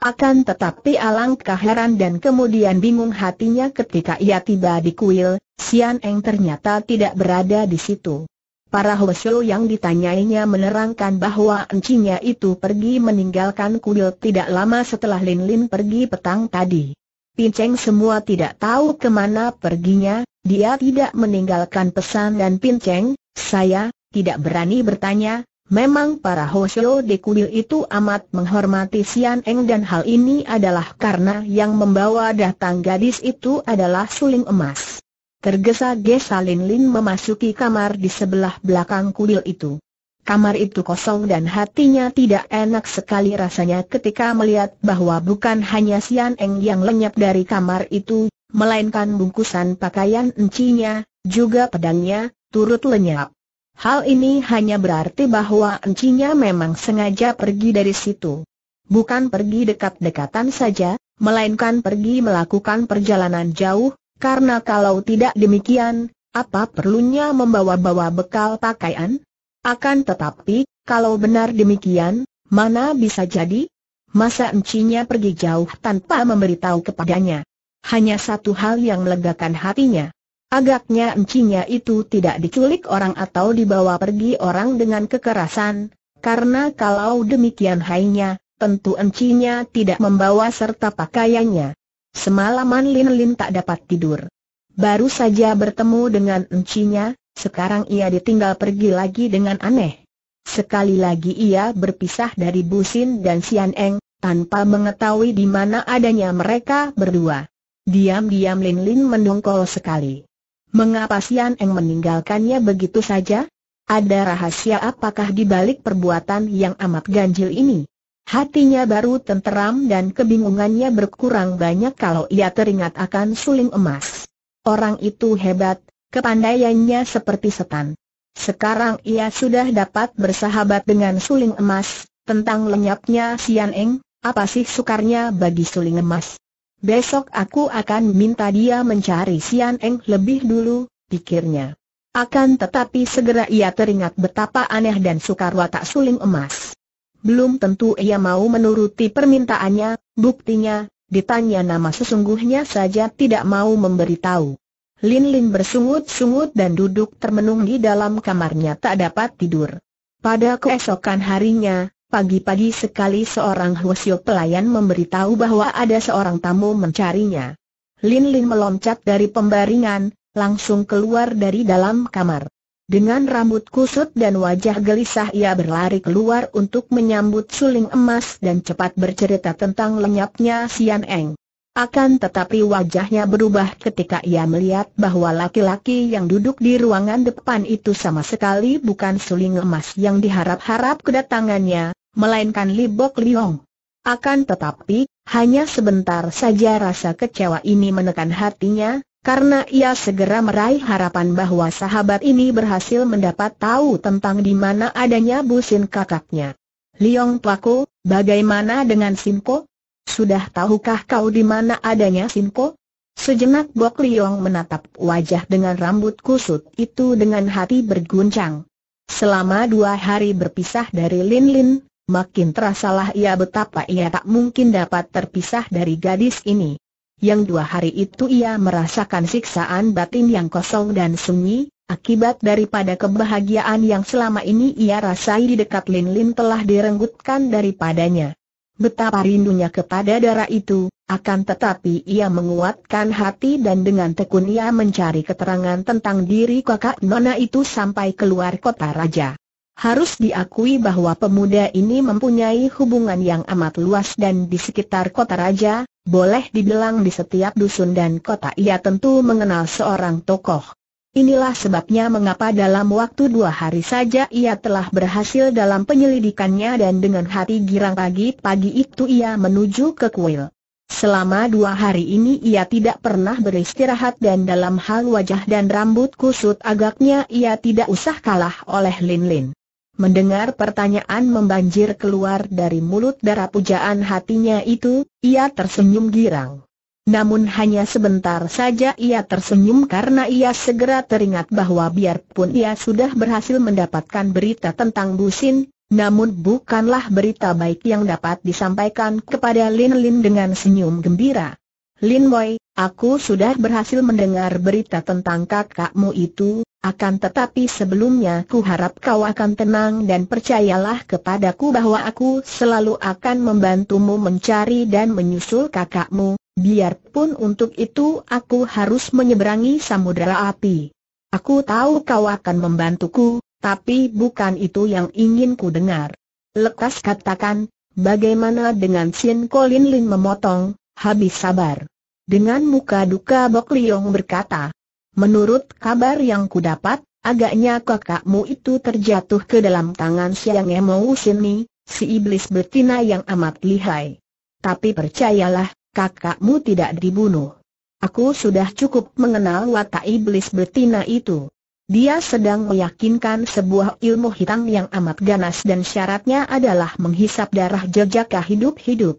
Akan tetapi alangkah heran dan kemudian bingung hatinya ketika ia tiba di kuil, Sian Eng ternyata tidak berada di situ. Para Hwasyo yang ditanyainya menerangkan bahwa encinya itu pergi meninggalkan kuil tidak lama setelah Lin Lin pergi petang tadi. Pin Cheng semua tidak tahu kemana perginya, dia tidak meninggalkan pesan dan Pin Cheng, saya, tidak berani bertanya, Memang para Hoshio di kuil itu amat menghormati Sian Eng dan hal ini adalah karena yang membawa datang gadis itu adalah suling emas. Tergesa-gesa Lin Lin memasuki kamar di sebelah belakang kuil itu. Kamar itu kosong dan hatinya tidak enak sekali rasanya ketika melihat bahwa bukan hanya Sian Eng yang lenyap dari kamar itu, melainkan bungkusan pakaian encinya, juga pedangnya, turut lenyap. Hal ini hanya berarti bahwa encinya memang sengaja pergi dari situ. Bukan pergi dekat-dekatan saja, melainkan pergi melakukan perjalanan jauh, karena kalau tidak demikian, apa perlunya membawa-bawa bekal pakaian? Akan tetapi, kalau benar demikian, mana bisa jadi? Masa encinya pergi jauh tanpa memberitahu kepadanya. Hanya satu hal yang melegakan hatinya. Agaknya encinya itu tidak diculik orang atau dibawa pergi orang dengan kekerasan, karena kalau demikian hainya, tentu encinya tidak membawa serta pakaiannya. Semalaman Lin Lin tak dapat tidur. Baru saja bertemu dengan encinya, sekarang ia ditinggal pergi lagi dengan aneh. Sekali lagi ia berpisah dari Busin dan Sian Eng, tanpa mengetahui di mana adanya mereka berdua. Diam-diam Lin Lin mendongkol sekali. Mengapa Sian Eng meninggalkannya begitu saja? Ada rahasia apakah di balik perbuatan yang amat ganjil ini? Hatinya baru tenteram dan kebingungannya berkurang banyak kalau ia teringat akan suling emas. Orang itu hebat, kepandaiannya seperti setan. Sekarang ia sudah dapat bersahabat dengan suling emas, tentang lenyapnya Sian Eng, apa sih sukarnya bagi suling emas? Besok aku akan minta dia mencari Sian Eng lebih dulu, pikirnya. Akan tetapi segera ia teringat betapa aneh dan sukar watak suling emas. Belum tentu ia mau menuruti permintaannya, buktinya, ditanya nama sesungguhnya saja tidak mau memberitahu. Lin Lin bersungut-sungut dan duduk termenung di dalam kamarnya tak dapat tidur. Pada keesokan harinya, Pagi-pagi sekali seorang Hwasyo pelayan memberitahu bahwa ada seorang tamu mencarinya. Lin Lin meloncat dari pembaringan, langsung keluar dari dalam kamar. Dengan rambut kusut dan wajah gelisah ia berlari keluar untuk menyambut suling emas dan cepat bercerita tentang lenyapnya Sian Eng. Akan tetapi wajahnya berubah ketika ia melihat bahwa laki-laki yang duduk di ruangan depan itu sama sekali bukan suling emas yang diharap-harap kedatangannya, melainkan Libok Liong. Akan tetapi, hanya sebentar saja rasa kecewa ini menekan hatinya, karena ia segera meraih harapan bahwa sahabat ini berhasil mendapat tahu tentang di mana adanya busin kakaknya. Liong Paku, bagaimana dengan Simko? Sudah tahukah kau di mana adanya Simko? Sejenak Bok Liong menatap wajah dengan rambut kusut itu dengan hati berguncang. Selama dua hari berpisah dari Lin Lin, makin terasalah ia betapa ia tak mungkin dapat terpisah dari gadis ini. Yang dua hari itu ia merasakan siksaan batin yang kosong dan sunyi, akibat daripada kebahagiaan yang selama ini ia rasai di dekat Lin Lin telah direnggutkan daripadanya. Betapa rindunya kepada darah itu, akan tetapi ia menguatkan hati dan dengan tekun ia mencari keterangan tentang diri kakak Nona itu sampai keluar kota raja. Harus diakui bahwa pemuda ini mempunyai hubungan yang amat luas dan di sekitar kota raja, boleh dibilang di setiap dusun dan kota ia tentu mengenal seorang tokoh. Inilah sebabnya mengapa dalam waktu dua hari saja ia telah berhasil dalam penyelidikannya dan dengan hati girang pagi-pagi itu ia menuju ke kuil. Selama dua hari ini ia tidak pernah beristirahat dan dalam hal wajah dan rambut kusut agaknya ia tidak usah kalah oleh Lin Lin. Mendengar pertanyaan membanjir keluar dari mulut darah pujaan hatinya itu, ia tersenyum girang. Namun hanya sebentar saja ia tersenyum karena ia segera teringat bahwa biarpun ia sudah berhasil mendapatkan berita tentang Busin, namun bukanlah berita baik yang dapat disampaikan kepada Lin Lin dengan senyum gembira. Lin Wei, aku sudah berhasil mendengar berita tentang kakakmu itu, akan tetapi sebelumnya ku harap kau akan tenang dan percayalah kepadaku bahwa aku selalu akan membantumu mencari dan menyusul kakakmu, biarpun untuk itu aku harus menyeberangi samudera api. Aku tahu kau akan membantuku, tapi bukan itu yang ingin ku dengar. Lekas katakan, bagaimana dengan Sin Lin Lin memotong, habis sabar. Dengan muka duka Bok Liong berkata, Menurut kabar yang ku dapat, agaknya kakakmu itu terjatuh ke dalam tangan Siang Emou Sini, si iblis betina yang amat lihai. Tapi percayalah, kakakmu tidak dibunuh. Aku sudah cukup mengenal watak iblis betina itu. Dia sedang meyakinkan sebuah ilmu hitam yang amat ganas dan syaratnya adalah menghisap darah jejaka hidup-hidup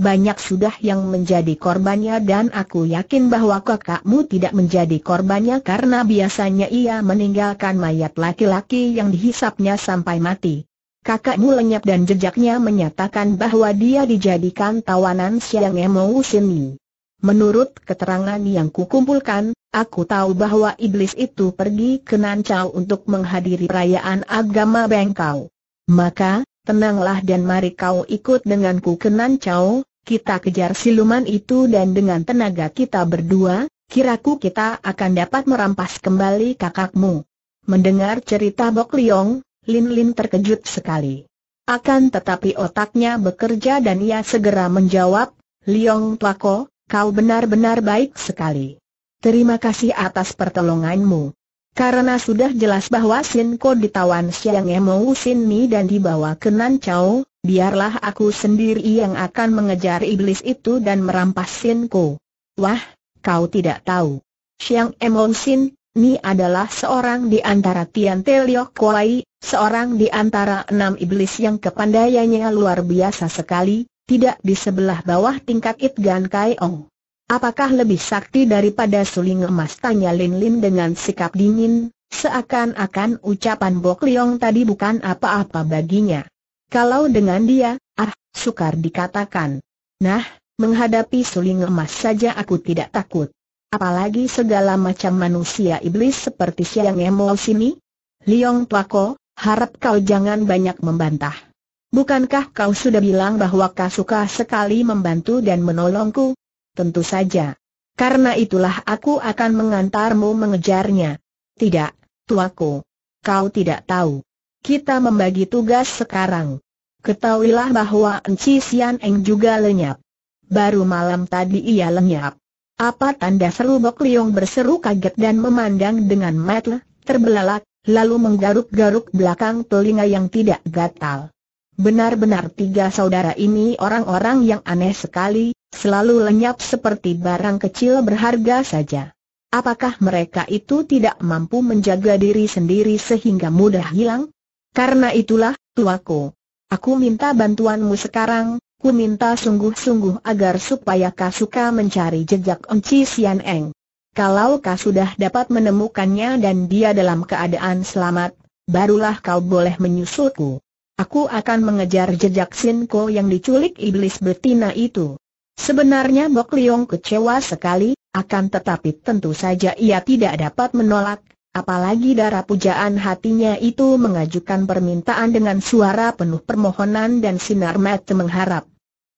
banyak sudah yang menjadi korbannya dan aku yakin bahwa kakakmu tidak menjadi korbannya karena biasanya ia meninggalkan mayat laki-laki yang dihisapnya sampai mati. Kakakmu lenyap dan jejaknya menyatakan bahwa dia dijadikan tawanan Siang emu Sini. Menurut keterangan yang kukumpulkan, aku tahu bahwa iblis itu pergi ke Nancau untuk menghadiri perayaan agama Bengkau. Maka, tenanglah dan mari kau ikut denganku ke Nancau, kita kejar siluman itu dan dengan tenaga kita berdua, kiraku kita akan dapat merampas kembali kakakmu. Mendengar cerita Bok Liong, Lin Lin terkejut sekali. Akan tetapi otaknya bekerja dan ia segera menjawab, Liong Tuako, kau benar-benar baik sekali. Terima kasih atas pertolonganmu. Karena sudah jelas bahwa Sin Ko ditawan Siang Emong Sin Ni dan dibawa ke Nan Chao, biarlah aku sendiri yang akan mengejar iblis itu dan merampas Sin Ko. Wah, kau tidak tahu. Siang Emong Sin Ni adalah seorang di antara Tian Te Liok Kuai, seorang di antara enam iblis yang kepandaiannya luar biasa sekali, tidak di sebelah bawah tingkat It Gan Kai Ong. Apakah lebih sakti daripada suling emas? Tanya Lin Lin dengan sikap dingin, seakan-akan ucapan Bok Liong tadi bukan apa-apa baginya. Kalau dengan dia, ah, sukar dikatakan. Nah, menghadapi suling emas saja aku tidak takut. Apalagi segala macam manusia iblis seperti siang emol sini? Liong Tuako, harap kau jangan banyak membantah. Bukankah kau sudah bilang bahwa kau suka sekali membantu dan menolongku? tentu saja. Karena itulah aku akan mengantarmu mengejarnya. Tidak, tuaku. Kau tidak tahu. Kita membagi tugas sekarang. Ketahuilah bahwa Enci Sian Eng juga lenyap. Baru malam tadi ia lenyap. Apa tanda seru Bok Liong berseru kaget dan memandang dengan mata terbelalak, lalu menggaruk-garuk belakang telinga yang tidak gatal. Benar-benar tiga saudara ini orang-orang yang aneh sekali, selalu lenyap seperti barang kecil berharga saja. Apakah mereka itu tidak mampu menjaga diri sendiri sehingga mudah hilang? Karena itulah, tuaku. Aku minta bantuanmu sekarang, ku minta sungguh-sungguh agar supaya kau suka mencari jejak Enci Sian Eng. Kalau kau sudah dapat menemukannya dan dia dalam keadaan selamat, barulah kau boleh menyusulku. Aku akan mengejar jejak Sinko yang diculik iblis betina itu. Sebenarnya Bok Liong kecewa sekali, akan tetapi tentu saja ia tidak dapat menolak, apalagi darah pujaan hatinya itu mengajukan permintaan dengan suara penuh permohonan dan sinar mata mengharap.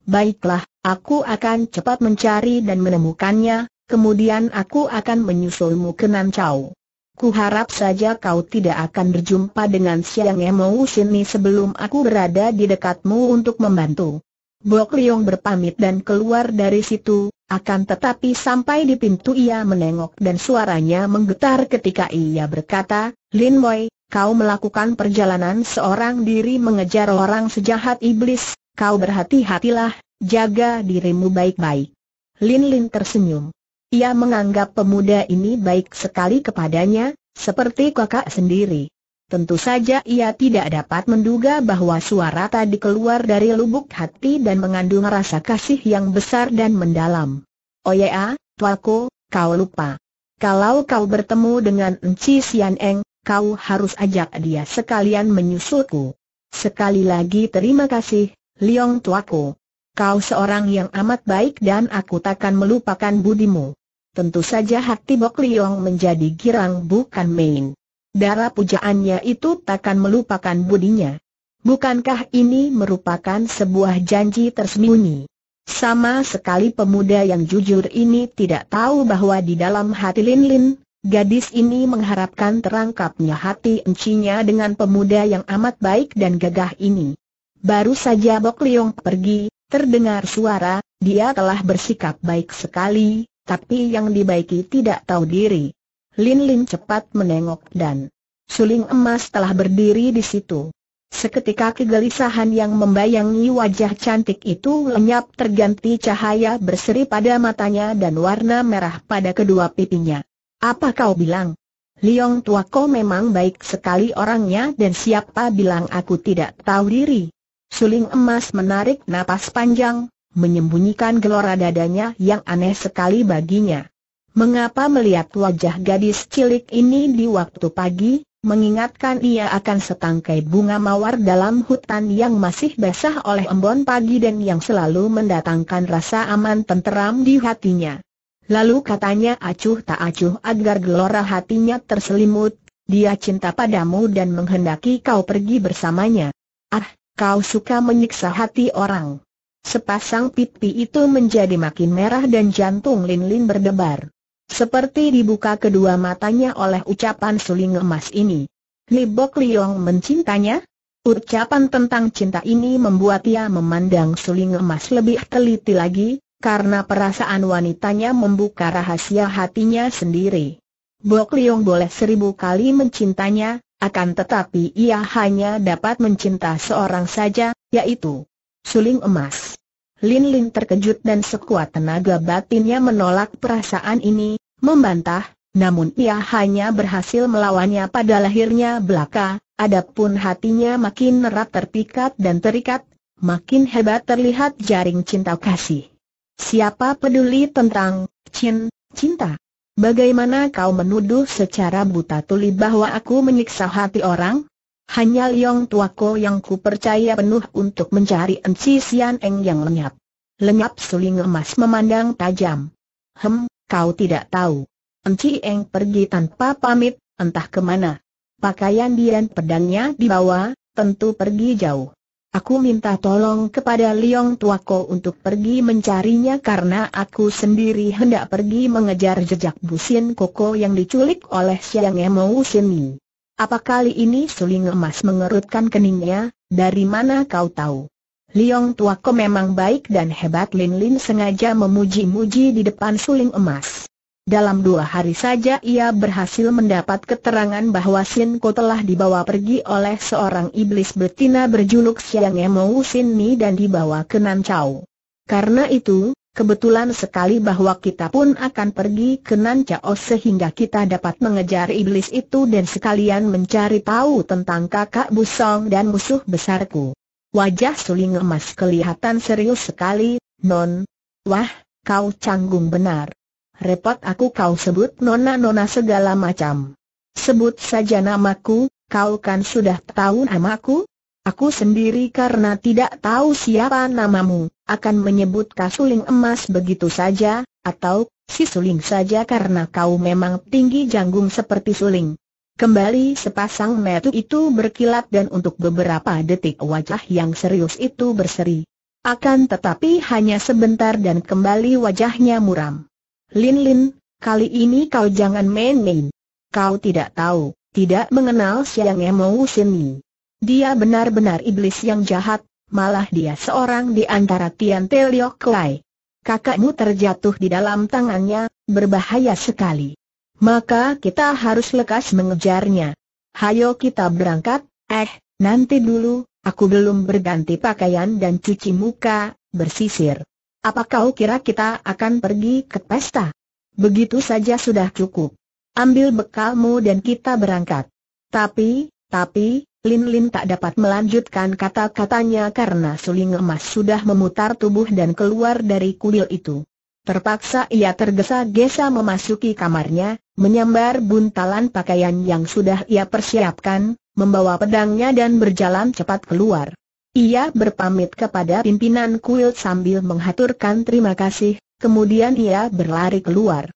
Baiklah, aku akan cepat mencari dan menemukannya, kemudian aku akan menyusulmu ke Nancau. Ku saja kau tidak akan berjumpa dengan Siang Emo ini sebelum aku berada di dekatmu untuk membantu. Bok Liong berpamit dan keluar dari situ, akan tetapi sampai di pintu ia menengok dan suaranya menggetar ketika ia berkata, Lin Moi, kau melakukan perjalanan seorang diri mengejar orang sejahat iblis, kau berhati-hatilah, jaga dirimu baik-baik. Lin Lin tersenyum. Ia menganggap pemuda ini baik sekali kepadanya, seperti kakak sendiri. Tentu saja ia tidak dapat menduga bahwa suara tadi keluar dari lubuk hati dan mengandung rasa kasih yang besar dan mendalam. Oh tuaku, kau lupa. Kalau kau bertemu dengan Enci Sian Eng, kau harus ajak dia sekalian menyusulku. Sekali lagi terima kasih, Liong tuaku. Kau seorang yang amat baik dan aku takkan melupakan budimu. Tentu saja hati Bok Liong menjadi girang bukan main darah pujaannya itu takkan melupakan budinya. Bukankah ini merupakan sebuah janji tersembunyi? Sama sekali pemuda yang jujur ini tidak tahu bahwa di dalam hati Lin Lin, gadis ini mengharapkan terangkapnya hati encinya dengan pemuda yang amat baik dan gagah ini. Baru saja Bok Leong pergi, terdengar suara, dia telah bersikap baik sekali, tapi yang dibaiki tidak tahu diri. Lin Lin cepat menengok dan suling emas telah berdiri di situ. Seketika kegelisahan yang membayangi wajah cantik itu lenyap terganti cahaya berseri pada matanya dan warna merah pada kedua pipinya. Apa kau bilang? Liong Tuako memang baik sekali orangnya dan siapa bilang aku tidak tahu diri? Suling emas menarik napas panjang, menyembunyikan gelora dadanya yang aneh sekali baginya. Mengapa melihat wajah gadis cilik ini di waktu pagi, mengingatkan ia akan setangkai bunga mawar dalam hutan yang masih basah oleh embun pagi dan yang selalu mendatangkan rasa aman tenteram di hatinya. Lalu katanya acuh tak acuh agar gelora hatinya terselimut, dia cinta padamu dan menghendaki kau pergi bersamanya. Ah, kau suka menyiksa hati orang. Sepasang pipi itu menjadi makin merah dan jantung Lin Lin berdebar. Seperti dibuka kedua matanya oleh ucapan suling emas ini. Li Bok Liong mencintanya? Ucapan tentang cinta ini membuat ia memandang suling emas lebih teliti lagi, karena perasaan wanitanya membuka rahasia hatinya sendiri. Bok Liong boleh seribu kali mencintanya, akan tetapi ia hanya dapat mencinta seorang saja, yaitu suling emas. Lin Lin terkejut dan sekuat tenaga batinnya menolak perasaan ini, membantah, namun ia hanya berhasil melawannya pada lahirnya belaka, adapun hatinya makin erat terpikat dan terikat, makin hebat terlihat jaring cinta kasih. Siapa peduli tentang cin, cinta? Bagaimana kau menuduh secara buta tuli bahwa aku menyiksa hati orang? Hanya Liong Tuako yang ku percaya penuh untuk mencari Enci Sian Eng yang lenyap. Lenyap suling emas memandang tajam. Hem, Kau tidak tahu. Enci Eng pergi tanpa pamit, entah kemana. Pakaian Dian pedangnya dibawa, tentu pergi jauh. Aku minta tolong kepada Liong Tuako untuk pergi mencarinya karena aku sendiri hendak pergi mengejar jejak Busin Koko yang diculik oleh Siang Emu Sini. Apa kali ini suling emas mengerutkan keningnya, dari mana kau tahu? Liong tua ko memang baik dan hebat Lin Lin sengaja memuji-muji di depan suling emas. Dalam dua hari saja ia berhasil mendapat keterangan bahwa Sin Ko telah dibawa pergi oleh seorang iblis betina berjuluk Siang Emo Sin Ni dan dibawa ke Nan Chau. Karena itu, kebetulan sekali bahwa kita pun akan pergi ke Nan Chao sehingga kita dapat mengejar iblis itu dan sekalian mencari tahu tentang kakak busong dan musuh besarku. Wajah suling emas kelihatan serius sekali, Non. Wah, kau canggung benar. Repot aku kau sebut nona-nona segala macam. Sebut saja namaku, kau kan sudah tahu namaku? Aku sendiri karena tidak tahu siapa namamu, akan menyebut kasuling emas begitu saja, atau si suling saja karena kau memang tinggi janggung seperti suling. Kembali sepasang metu itu berkilat dan untuk beberapa detik wajah yang serius itu berseri. Akan tetapi hanya sebentar dan kembali wajahnya muram. Lin Lin, kali ini kau jangan main-main. Kau tidak tahu, tidak mengenal Siang Emo Sini. Dia benar-benar iblis yang jahat, malah dia seorang di antara Tian Teliok Lai. Kakakmu terjatuh di dalam tangannya, berbahaya sekali maka kita harus lekas mengejarnya. Hayo kita berangkat, eh, nanti dulu, aku belum berganti pakaian dan cuci muka, bersisir. Apa kau kira kita akan pergi ke pesta? Begitu saja sudah cukup. Ambil bekalmu dan kita berangkat. Tapi, tapi, Lin Lin tak dapat melanjutkan kata-katanya karena suling emas sudah memutar tubuh dan keluar dari kuil itu. Terpaksa ia tergesa-gesa memasuki kamarnya, Menyambar buntalan pakaian yang sudah ia persiapkan, membawa pedangnya dan berjalan cepat keluar. Ia berpamit kepada pimpinan kuil sambil menghaturkan terima kasih, kemudian ia berlari keluar.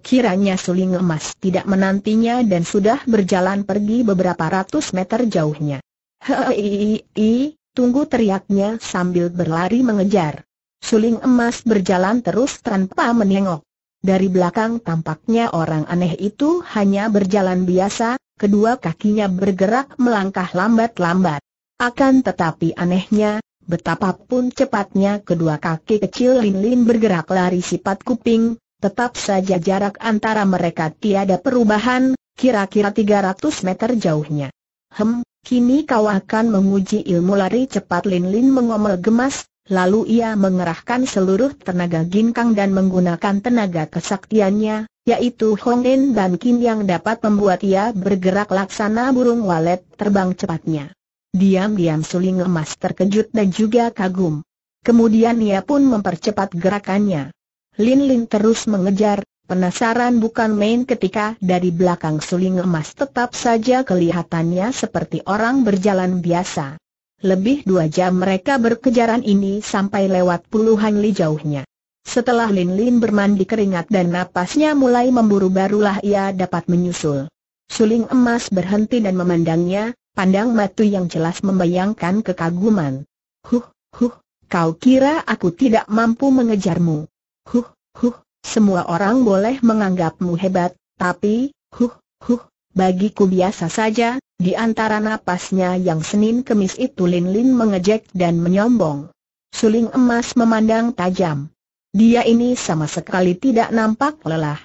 Kiranya suling emas tidak menantinya dan sudah berjalan pergi beberapa ratus meter jauhnya. Hei, tunggu teriaknya sambil berlari mengejar. Suling emas berjalan terus tanpa menengok. Dari belakang tampaknya orang aneh itu hanya berjalan biasa, kedua kakinya bergerak melangkah lambat-lambat. Akan tetapi anehnya, betapapun cepatnya kedua kaki kecil Lin-Lin bergerak lari sifat kuping, tetap saja jarak antara mereka tiada perubahan, kira-kira 300 meter jauhnya. Hem, kini kau akan menguji ilmu lari cepat Lin-Lin mengomel gemas, Lalu ia mengerahkan seluruh tenaga ginkang dan menggunakan tenaga kesaktiannya, yaitu Hongin dan Kin yang dapat membuat ia bergerak laksana burung walet terbang cepatnya. Diam-diam suling emas terkejut dan juga kagum. Kemudian ia pun mempercepat gerakannya. Lin Lin terus mengejar, penasaran bukan main ketika dari belakang suling emas tetap saja kelihatannya seperti orang berjalan biasa. Lebih dua jam mereka berkejaran ini sampai lewat puluhan li jauhnya. Setelah Lin Lin bermandi keringat dan napasnya mulai memburu barulah ia dapat menyusul. Suling emas berhenti dan memandangnya, pandang matu yang jelas membayangkan kekaguman. Huh, huh, kau kira aku tidak mampu mengejarmu. Huh, huh, semua orang boleh menganggapmu hebat, tapi, huh, huh, bagiku biasa saja, di antara napasnya yang Senin Kemis itu Lin Lin mengejek dan menyombong. Suling emas memandang tajam. Dia ini sama sekali tidak nampak lelah.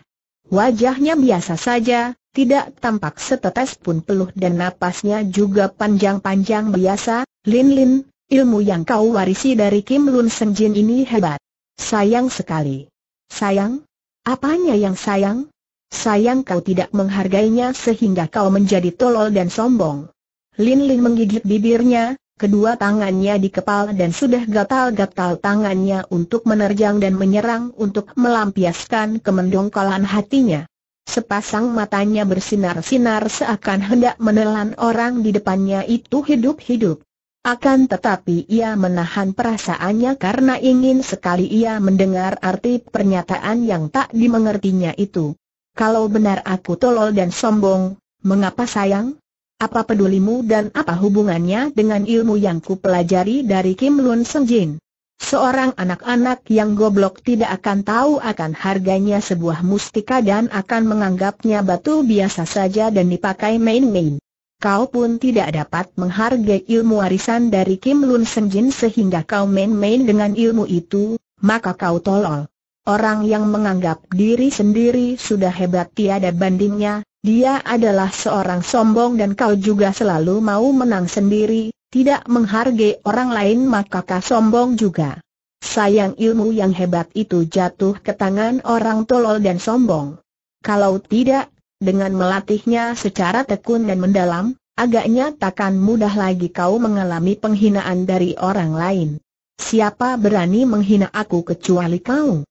Wajahnya biasa saja, tidak tampak setetes pun peluh dan napasnya juga panjang-panjang biasa. Lin Lin, ilmu yang kau warisi dari Kim Lun Jin ini hebat. Sayang sekali. Sayang? Apanya yang sayang? Sayang kau tidak menghargainya sehingga kau menjadi tolol dan sombong. Lin Lin menggigit bibirnya, kedua tangannya dikepal dan sudah gatal-gatal tangannya untuk menerjang dan menyerang untuk melampiaskan kemendongkolan hatinya. Sepasang matanya bersinar-sinar seakan hendak menelan orang di depannya itu hidup-hidup. Akan tetapi ia menahan perasaannya karena ingin sekali ia mendengar arti pernyataan yang tak dimengertinya itu. Kalau benar aku tolol dan sombong, mengapa sayang? Apa pedulimu dan apa hubungannya dengan ilmu yang ku pelajari dari Kim Lun Seng Jin? Seorang anak-anak yang goblok tidak akan tahu akan harganya sebuah mustika dan akan menganggapnya batu biasa saja dan dipakai main-main. Kau pun tidak dapat menghargai ilmu warisan dari Kim Lun Seng Jin sehingga kau main-main dengan ilmu itu, maka kau tolol. Orang yang menganggap diri sendiri sudah hebat tiada bandingnya, dia adalah seorang sombong dan kau juga selalu mau menang sendiri, tidak menghargai orang lain maka kau sombong juga. Sayang ilmu yang hebat itu jatuh ke tangan orang tolol dan sombong. Kalau tidak, dengan melatihnya secara tekun dan mendalam, agaknya takkan mudah lagi kau mengalami penghinaan dari orang lain. Siapa berani menghina aku kecuali kau?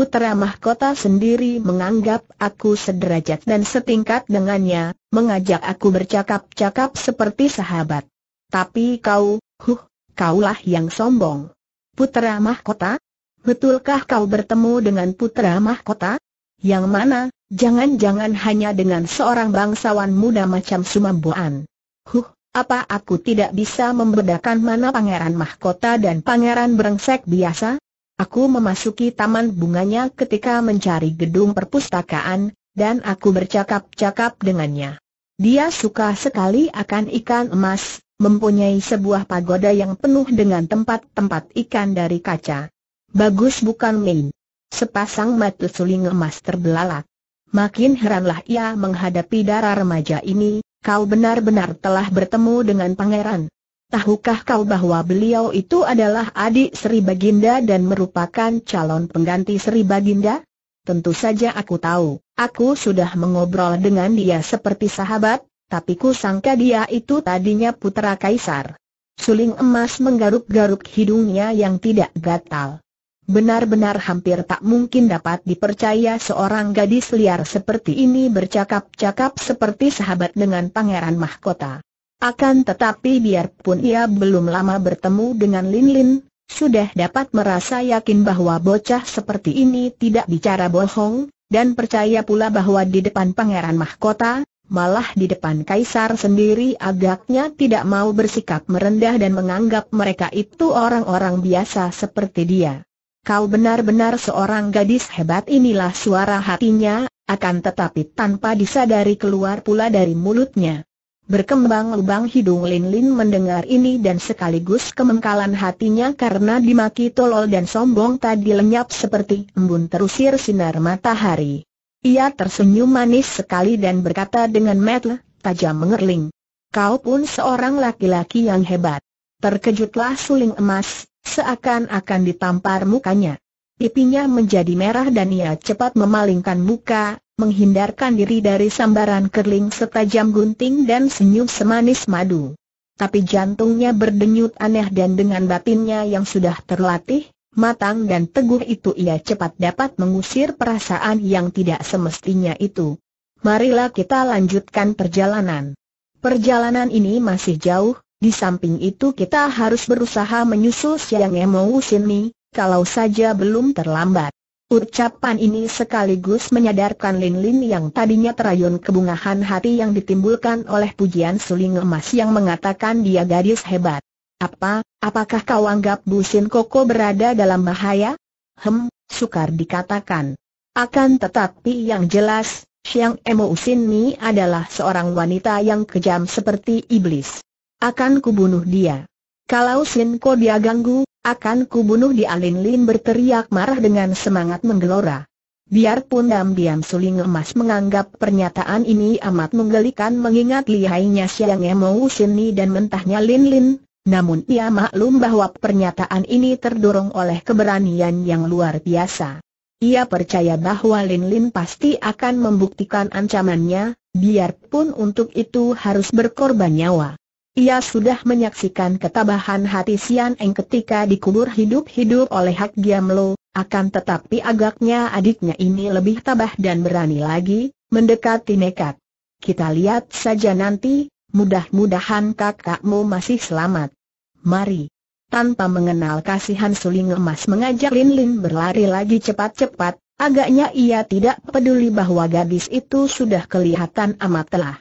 putera mahkota sendiri menganggap aku sederajat dan setingkat dengannya, mengajak aku bercakap-cakap seperti sahabat. Tapi kau, huh, kaulah yang sombong. Putera mahkota? Betulkah kau bertemu dengan putera mahkota? Yang mana, jangan-jangan hanya dengan seorang bangsawan muda macam Sumamboan. Huh, apa aku tidak bisa membedakan mana pangeran mahkota dan pangeran Berengsek biasa? Aku memasuki taman bunganya ketika mencari gedung perpustakaan, dan aku bercakap-cakap dengannya. Dia suka sekali akan ikan emas, mempunyai sebuah pagoda yang penuh dengan tempat-tempat ikan dari kaca. Bagus bukan main. Sepasang mata suling emas terbelalak. Makin heranlah ia menghadapi darah remaja ini, kau benar-benar telah bertemu dengan pangeran. Tahukah kau bahwa beliau itu adalah adik Sri Baginda dan merupakan calon pengganti Sri Baginda? Tentu saja aku tahu, aku sudah mengobrol dengan dia seperti sahabat, tapi ku sangka dia itu tadinya putra kaisar. Suling emas menggaruk-garuk hidungnya yang tidak gatal. Benar-benar hampir tak mungkin dapat dipercaya seorang gadis liar seperti ini bercakap-cakap seperti sahabat dengan pangeran mahkota. Akan tetapi biarpun ia belum lama bertemu dengan Lin Lin, sudah dapat merasa yakin bahwa bocah seperti ini tidak bicara bohong, dan percaya pula bahwa di depan pangeran mahkota, malah di depan kaisar sendiri agaknya tidak mau bersikap merendah dan menganggap mereka itu orang-orang biasa seperti dia. Kau benar-benar seorang gadis hebat inilah suara hatinya, akan tetapi tanpa disadari keluar pula dari mulutnya. Berkembang lubang hidung Lin Lin mendengar ini dan sekaligus kemengkalan hatinya karena dimaki tolol dan sombong tadi lenyap seperti embun terusir sinar matahari. Ia tersenyum manis sekali dan berkata dengan mata tajam mengerling. Kau pun seorang laki-laki yang hebat. Terkejutlah suling emas, seakan-akan ditampar mukanya. Pipinya menjadi merah dan ia cepat memalingkan muka, menghindarkan diri dari sambaran kerling setajam gunting dan senyum semanis madu. Tapi jantungnya berdenyut aneh dan dengan batinnya yang sudah terlatih, matang dan teguh itu ia cepat dapat mengusir perasaan yang tidak semestinya itu. Marilah kita lanjutkan perjalanan. Perjalanan ini masih jauh, di samping itu kita harus berusaha menyusul Siang emosin nih, kalau saja belum terlambat. Ucapan ini sekaligus menyadarkan Lin Lin yang tadinya terayun kebungahan hati yang ditimbulkan oleh pujian suling emas yang mengatakan dia gadis hebat. Apa, apakah kau anggap Busin Koko berada dalam bahaya? Hem, sukar dikatakan. Akan tetapi yang jelas, Xiang Emo Usin Ni adalah seorang wanita yang kejam seperti iblis. Akan kubunuh dia. Kalau Sin Ko dia ganggu, akan kubunuh di Alinlin! Lin berteriak marah dengan semangat menggelora. Biarpun diam-diam Suling Emas menganggap pernyataan ini amat menggelikan mengingat lihainya Siang Emo Sini dan mentahnya Lin Lin, namun ia maklum bahwa pernyataan ini terdorong oleh keberanian yang luar biasa. Ia percaya bahwa Lin Lin pasti akan membuktikan ancamannya, biarpun untuk itu harus berkorban nyawa. Ia sudah menyaksikan ketabahan hati Sian Eng ketika dikubur hidup-hidup oleh Hak Giam Lo, akan tetapi agaknya adiknya ini lebih tabah dan berani lagi, mendekati nekat. Kita lihat saja nanti, mudah-mudahan kakakmu masih selamat. Mari. Tanpa mengenal kasihan suling emas mengajak Lin Lin berlari lagi cepat-cepat, agaknya ia tidak peduli bahwa gadis itu sudah kelihatan amat telah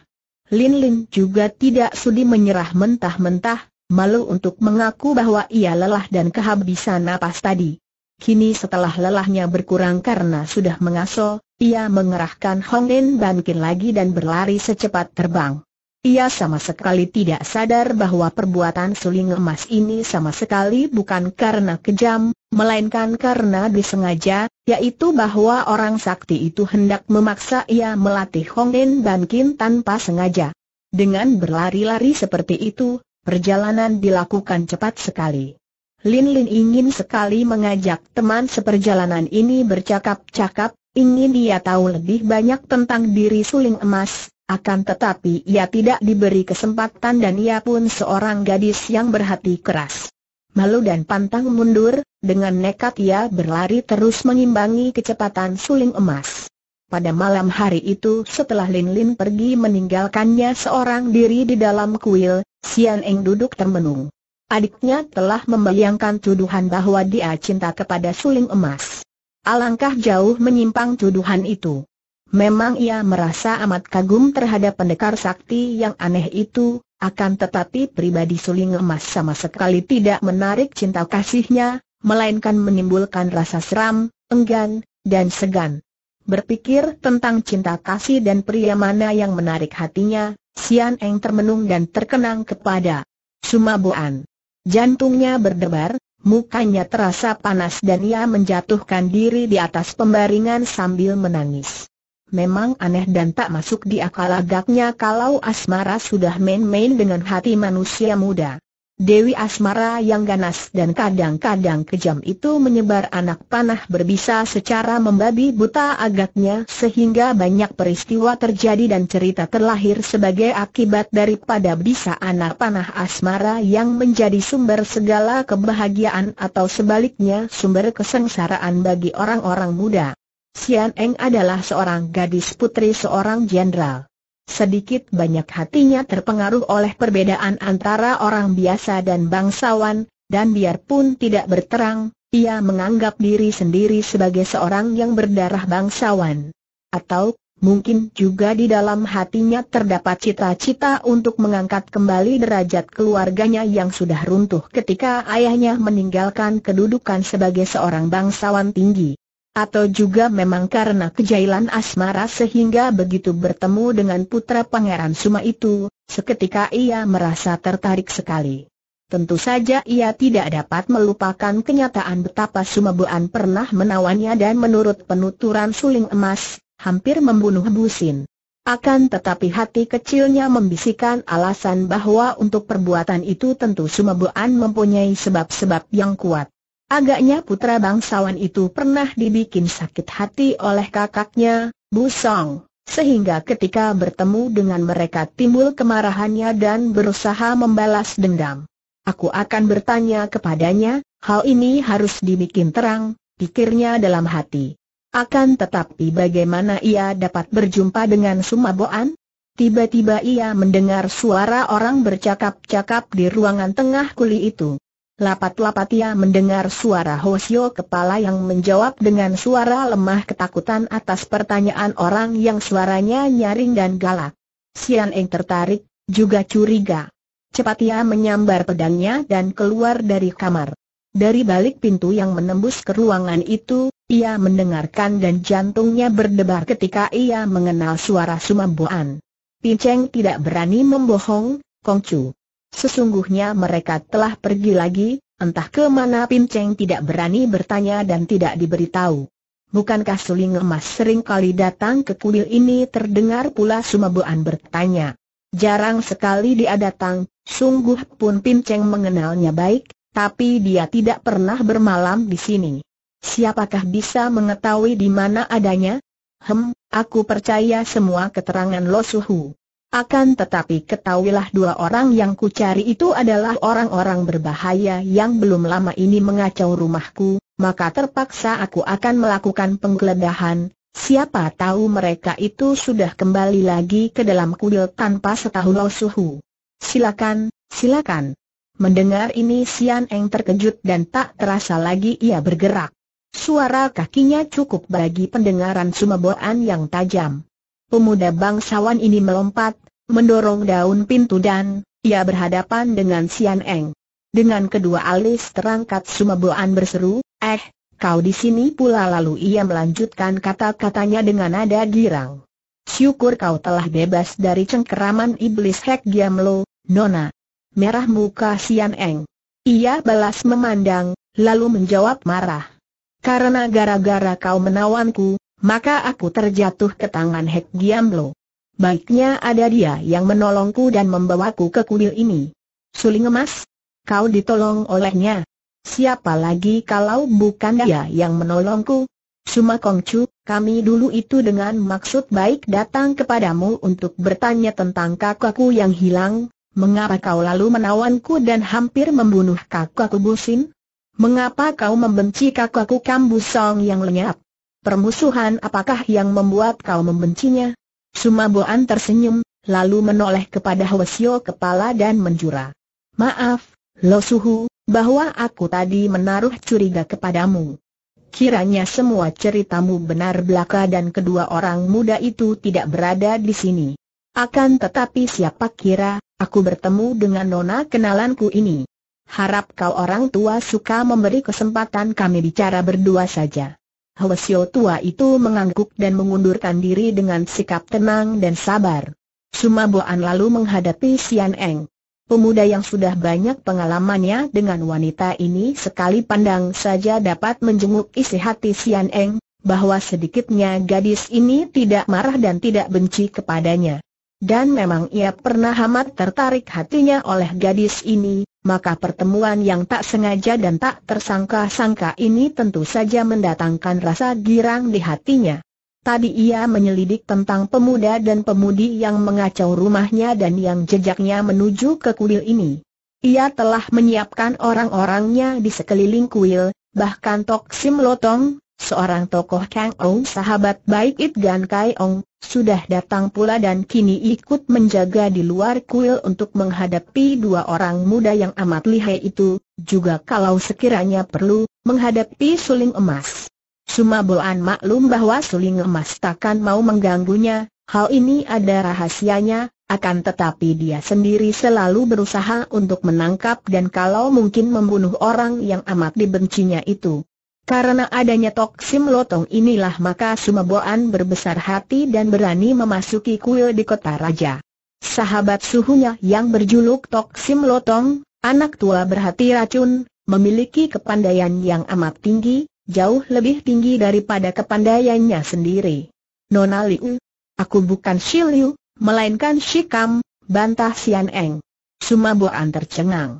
Lin Lin juga tidak sudi menyerah mentah-mentah, malu untuk mengaku bahwa ia lelah dan kehabisan napas tadi. Kini setelah lelahnya berkurang karena sudah mengaso, ia mengerahkan Hong Lin Bankin lagi dan berlari secepat terbang. Ia sama sekali tidak sadar bahwa perbuatan suling emas ini sama sekali bukan karena kejam, melainkan karena disengaja, yaitu bahwa orang sakti itu hendak memaksa ia melatih Hongen Bankin tanpa sengaja. Dengan berlari-lari seperti itu, perjalanan dilakukan cepat sekali. Lin Lin ingin sekali mengajak teman seperjalanan ini bercakap-cakap, ingin dia tahu lebih banyak tentang diri suling emas, akan tetapi ia tidak diberi kesempatan dan ia pun seorang gadis yang berhati keras. Malu dan pantang mundur, dengan nekat ia berlari terus mengimbangi kecepatan suling emas. Pada malam hari itu setelah Lin Lin pergi meninggalkannya seorang diri di dalam kuil, Xian Eng duduk termenung. Adiknya telah membayangkan tuduhan bahwa dia cinta kepada suling emas. Alangkah jauh menyimpang tuduhan itu. Memang ia merasa amat kagum terhadap pendekar sakti yang aneh itu, akan tetapi pribadi suling emas sama sekali tidak menarik cinta kasihnya, melainkan menimbulkan rasa seram, enggan, dan segan. Berpikir tentang cinta kasih dan pria mana yang menarik hatinya, Sian Eng termenung dan terkenang kepada Sumabuan. Jantungnya berdebar, mukanya terasa panas dan ia menjatuhkan diri di atas pembaringan sambil menangis. Memang aneh dan tak masuk di akal agaknya kalau Asmara sudah main-main dengan hati manusia muda. Dewi Asmara yang ganas dan kadang-kadang kejam itu menyebar anak panah berbisa secara membabi buta agaknya sehingga banyak peristiwa terjadi dan cerita terlahir sebagai akibat daripada bisa anak panah Asmara yang menjadi sumber segala kebahagiaan atau sebaliknya sumber kesengsaraan bagi orang-orang muda. Sian Eng adalah seorang gadis putri seorang jenderal. Sedikit banyak hatinya terpengaruh oleh perbedaan antara orang biasa dan bangsawan, dan biarpun tidak berterang, ia menganggap diri sendiri sebagai seorang yang berdarah bangsawan. Atau, mungkin juga di dalam hatinya terdapat cita-cita untuk mengangkat kembali derajat keluarganya yang sudah runtuh ketika ayahnya meninggalkan kedudukan sebagai seorang bangsawan tinggi. Atau juga memang karena kejailan asmara sehingga begitu bertemu dengan putra pangeran Suma itu, seketika ia merasa tertarik sekali. Tentu saja ia tidak dapat melupakan kenyataan betapa Suma Buan pernah menawannya dan menurut penuturan suling emas, hampir membunuh Busin. Akan tetapi hati kecilnya membisikkan alasan bahwa untuk perbuatan itu tentu Suma Buan mempunyai sebab-sebab yang kuat. Agaknya putra bangsawan itu pernah dibikin sakit hati oleh kakaknya, Bu Song, sehingga ketika bertemu dengan mereka timbul kemarahannya dan berusaha membalas dendam. Aku akan bertanya kepadanya, hal ini harus dibikin terang, pikirnya dalam hati. Akan tetapi bagaimana ia dapat berjumpa dengan Sumaboan? Tiba-tiba ia mendengar suara orang bercakap-cakap di ruangan tengah kuli itu. Lapat-lapat ia mendengar suara Hosio kepala yang menjawab dengan suara lemah ketakutan atas pertanyaan orang yang suaranya nyaring dan galak. Sian Eng tertarik, juga curiga. Cepat ia menyambar pedangnya dan keluar dari kamar. Dari balik pintu yang menembus ke ruangan itu, ia mendengarkan dan jantungnya berdebar ketika ia mengenal suara Sumamboan. Pinceng tidak berani membohong, Kongcu. Sesungguhnya mereka telah pergi lagi, entah ke mana Pinceng tidak berani bertanya dan tidak diberitahu. Bukankah suling emas sering kali datang ke kuil ini terdengar pula Sumabuan bertanya. Jarang sekali dia datang, sungguh pun Pinceng mengenalnya baik, tapi dia tidak pernah bermalam di sini. Siapakah bisa mengetahui di mana adanya? Hem, aku percaya semua keterangan Lo Suhu. Akan tetapi ketahuilah dua orang yang ku cari itu adalah orang-orang berbahaya yang belum lama ini mengacau rumahku, maka terpaksa aku akan melakukan penggeledahan, siapa tahu mereka itu sudah kembali lagi ke dalam kuil tanpa setahu lo suhu. Silakan, silakan. Mendengar ini Sian Eng terkejut dan tak terasa lagi ia bergerak. Suara kakinya cukup bagi pendengaran sumaboan yang tajam pemuda bangsawan ini melompat, mendorong daun pintu dan, ia berhadapan dengan Sian Eng. Dengan kedua alis terangkat Sumaboan berseru, eh, kau di sini pula lalu ia melanjutkan kata-katanya dengan nada girang. Syukur kau telah bebas dari cengkeraman iblis Hek Giamlo, Nona. Merah muka Sian Eng. Ia balas memandang, lalu menjawab marah. Karena gara-gara kau menawanku, maka aku terjatuh ke tangan Hek Lo. Baiknya ada dia yang menolongku dan membawaku ke kuil ini. Suling emas? Kau ditolong olehnya. Siapa lagi kalau bukan dia yang menolongku? Suma Kongcu, kami dulu itu dengan maksud baik datang kepadamu untuk bertanya tentang kakakku yang hilang, mengapa kau lalu menawanku dan hampir membunuh kakakku Busin? Mengapa kau membenci kakakku Kambusong yang lenyap? Permusuhan apakah yang membuat kau membencinya? Sumaboan tersenyum, lalu menoleh kepada Hwasyo kepala dan menjura. Maaf, Lo Suhu, bahwa aku tadi menaruh curiga kepadamu. Kiranya semua ceritamu benar belaka dan kedua orang muda itu tidak berada di sini. Akan tetapi siapa kira, aku bertemu dengan nona kenalanku ini. Harap kau orang tua suka memberi kesempatan kami bicara berdua saja. Helesio tua itu mengangguk dan mengundurkan diri dengan sikap tenang dan sabar. Sumaboan lalu menghadapi Sian Eng. Pemuda yang sudah banyak pengalamannya dengan wanita ini sekali pandang saja dapat menjenguk isi hati Sian Eng, bahwa sedikitnya gadis ini tidak marah dan tidak benci kepadanya. Dan memang ia pernah amat tertarik hatinya oleh gadis ini, maka pertemuan yang tak sengaja dan tak tersangka-sangka ini tentu saja mendatangkan rasa girang di hatinya. Tadi ia menyelidik tentang pemuda dan pemudi yang mengacau rumahnya dan yang jejaknya menuju ke kuil ini. Ia telah menyiapkan orang-orangnya di sekeliling kuil, bahkan Tok Sim Lotong, seorang tokoh Kang Ong, sahabat baik It Gan Kai Ong, sudah datang pula dan kini ikut menjaga di luar kuil untuk menghadapi dua orang muda yang amat lihai itu, juga kalau sekiranya perlu, menghadapi suling emas. Suma Boan maklum bahwa suling emas takkan mau mengganggunya, hal ini ada rahasianya, akan tetapi dia sendiri selalu berusaha untuk menangkap dan kalau mungkin membunuh orang yang amat dibencinya itu. Karena adanya toksim lotong inilah maka Sumaboan berbesar hati dan berani memasuki kuil di kota raja. Sahabat suhunya yang berjuluk Toksim Lotong, anak tua berhati racun, memiliki kepandaian yang amat tinggi, jauh lebih tinggi daripada kepandaiannya sendiri. Nona Liu, aku bukan Shiliu, melainkan Shikam. bantah Sian Eng. Sumaboan tercengang.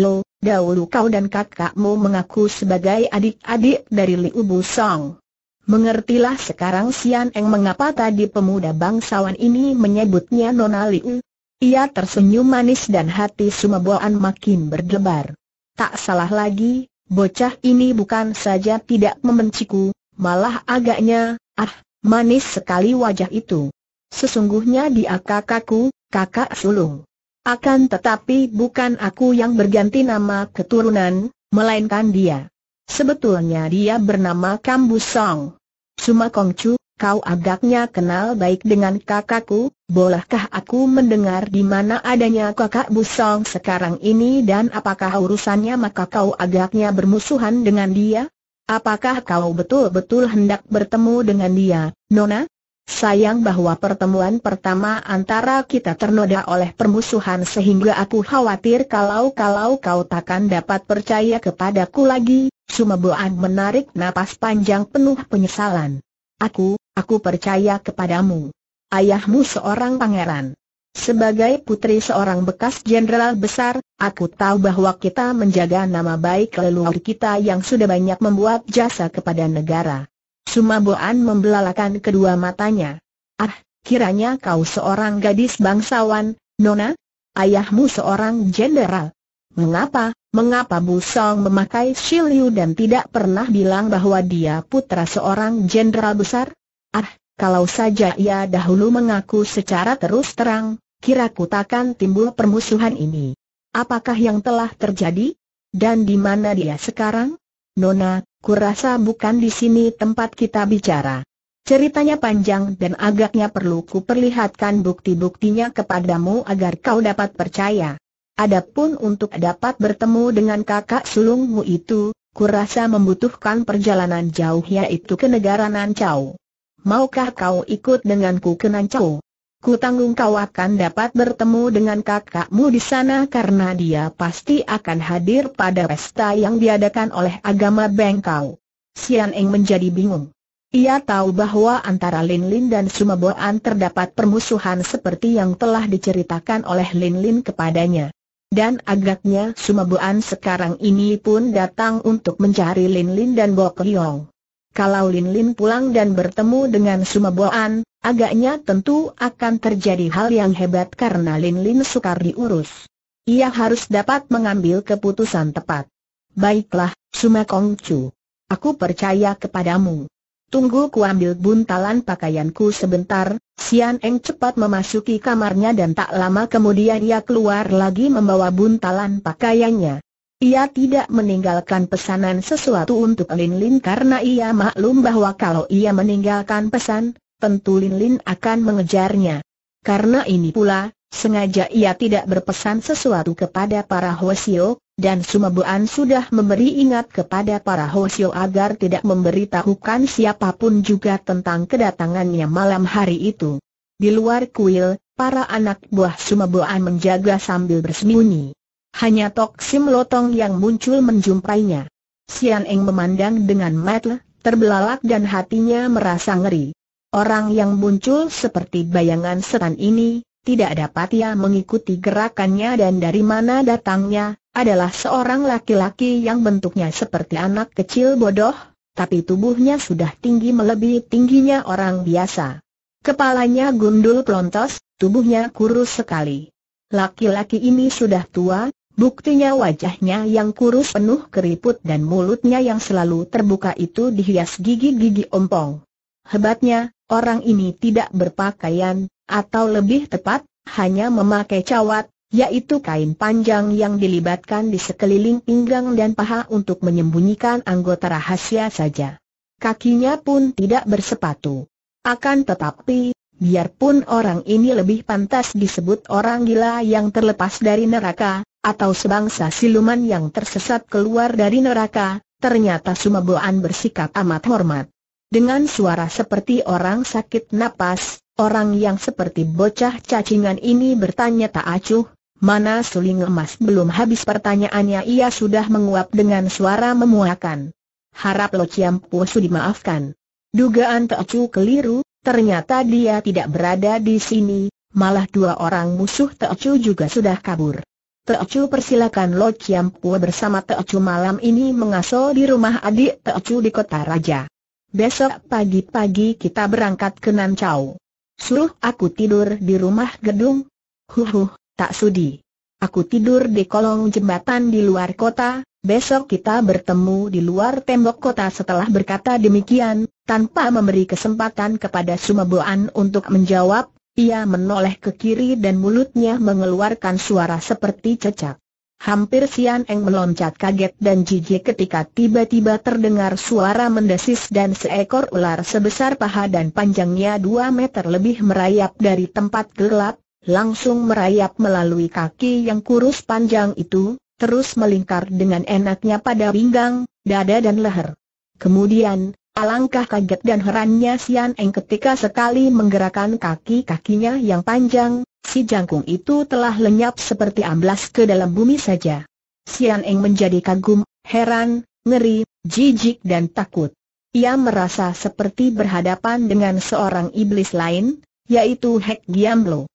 Lo, Dahulu kau dan kakakmu mengaku sebagai adik-adik dari Liu Bu Song. Mengertilah sekarang Sian Eng mengapa tadi pemuda bangsawan ini menyebutnya Nona Liu. Ia tersenyum manis dan hati Sumaboan makin berdebar. Tak salah lagi, bocah ini bukan saja tidak membenciku, malah agaknya, ah, manis sekali wajah itu. Sesungguhnya dia kakakku, kakak sulung. Akan tetapi bukan aku yang berganti nama keturunan, melainkan dia. Sebetulnya dia bernama Kambusong. Suma Kongcu, kau agaknya kenal baik dengan kakakku, bolehkah aku mendengar di mana adanya kakak Busong sekarang ini dan apakah urusannya maka kau agaknya bermusuhan dengan dia? Apakah kau betul-betul hendak bertemu dengan dia, Nona? Sayang bahwa pertemuan pertama antara kita ternoda oleh permusuhan sehingga aku khawatir kalau-kalau kau takkan dapat percaya kepadaku lagi. Sumeboan menarik napas panjang penuh penyesalan. Aku, aku percaya kepadamu. Ayahmu seorang pangeran. Sebagai putri seorang bekas jenderal besar, aku tahu bahwa kita menjaga nama baik leluhur kita yang sudah banyak membuat jasa kepada negara. Sumaboan membelalakan kedua matanya. Ah, kiranya kau seorang gadis bangsawan, Nona? Ayahmu seorang jenderal. Mengapa, mengapa Bu Song memakai Shiliu dan tidak pernah bilang bahwa dia putra seorang jenderal besar? Ah, kalau saja ia dahulu mengaku secara terus terang, kira kutakan timbul permusuhan ini. Apakah yang telah terjadi? Dan di mana dia sekarang? Nona, kurasa bukan di sini tempat kita bicara. Ceritanya panjang dan agaknya perlu kuperlihatkan bukti-buktinya kepadamu agar kau dapat percaya. Adapun untuk dapat bertemu dengan kakak sulungmu itu, kurasa membutuhkan perjalanan jauh yaitu ke negara Nancau. Maukah kau ikut denganku ke Nancau? Ku tanggung kau akan dapat bertemu dengan kakakmu di sana karena dia pasti akan hadir pada pesta yang diadakan oleh agama Bengkau. Sian Eng menjadi bingung. Ia tahu bahwa antara Lin Lin dan Sumaboan terdapat permusuhan seperti yang telah diceritakan oleh Lin Lin kepadanya. Dan agaknya Sumaboan sekarang ini pun datang untuk mencari Lin Lin dan Bo Kehyong. Kalau Lin Lin pulang dan bertemu dengan Sumaboan, agaknya tentu akan terjadi hal yang hebat karena Lin Lin sukar diurus. Ia harus dapat mengambil keputusan tepat. Baiklah, Suma Chu. Aku percaya kepadamu. Tunggu ku ambil buntalan pakaianku sebentar, Sian Eng cepat memasuki kamarnya dan tak lama kemudian ia keluar lagi membawa buntalan pakaiannya. Ia tidak meninggalkan pesanan sesuatu untuk Lin Lin karena ia maklum bahwa kalau ia meninggalkan pesan, tentu Lin Lin akan mengejarnya. Karena ini pula, sengaja ia tidak berpesan sesuatu kepada para Hwasio, dan Sumabuan sudah memberi ingat kepada para Hwasio agar tidak memberitahukan siapapun juga tentang kedatangannya malam hari itu. Di luar kuil, para anak buah Sumabuan menjaga sambil bersembunyi. Hanya Tok Sim Lotong yang muncul menjumpainya. Sian Eng memandang dengan mata terbelalak dan hatinya merasa ngeri. Orang yang muncul seperti bayangan setan ini, tidak dapat ia mengikuti gerakannya dan dari mana datangnya, adalah seorang laki-laki yang bentuknya seperti anak kecil bodoh, tapi tubuhnya sudah tinggi melebihi tingginya orang biasa. Kepalanya gundul plontos, tubuhnya kurus sekali. Laki-laki ini sudah tua, Buktinya wajahnya yang kurus penuh keriput dan mulutnya yang selalu terbuka itu dihias gigi-gigi ompong. Hebatnya, orang ini tidak berpakaian, atau lebih tepat, hanya memakai cawat, yaitu kain panjang yang dilibatkan di sekeliling pinggang dan paha untuk menyembunyikan anggota rahasia saja. Kakinya pun tidak bersepatu. Akan tetapi, biarpun orang ini lebih pantas disebut orang gila yang terlepas dari neraka, atau sebangsa siluman yang tersesat keluar dari neraka, ternyata Sumaboan bersikap amat hormat. Dengan suara seperti orang sakit napas, orang yang seperti bocah cacingan ini bertanya tak acuh, mana suling emas belum habis pertanyaannya ia sudah menguap dengan suara memuakan. Harap Lo Chiam dimaafkan. Dugaan tak acuh keliru, ternyata dia tidak berada di sini, malah dua orang musuh tak acuh juga sudah kabur. Teocu persilakan Lo Chiam Pua bersama Teocu malam ini mengasuh di rumah adik Teocu di kota raja. Besok pagi-pagi kita berangkat ke Nancau. Suruh aku tidur di rumah gedung. Huhuh, tak sudi. Aku tidur di kolong jembatan di luar kota, besok kita bertemu di luar tembok kota setelah berkata demikian, tanpa memberi kesempatan kepada Sumaboan untuk menjawab, ia menoleh ke kiri dan mulutnya mengeluarkan suara seperti cecak. Hampir Sian Eng meloncat kaget dan jijik ketika tiba-tiba terdengar suara mendesis dan seekor ular sebesar paha dan panjangnya 2 meter lebih merayap dari tempat gelap, langsung merayap melalui kaki yang kurus panjang itu, terus melingkar dengan enaknya pada pinggang, dada dan leher. Kemudian, Alangkah kaget dan herannya Sian Eng ketika sekali menggerakkan kaki-kakinya yang panjang, si jangkung itu telah lenyap seperti amblas ke dalam bumi saja. Sian Eng menjadi kagum, heran, ngeri, jijik dan takut. Ia merasa seperti berhadapan dengan seorang iblis lain, yaitu Hek Giamlo.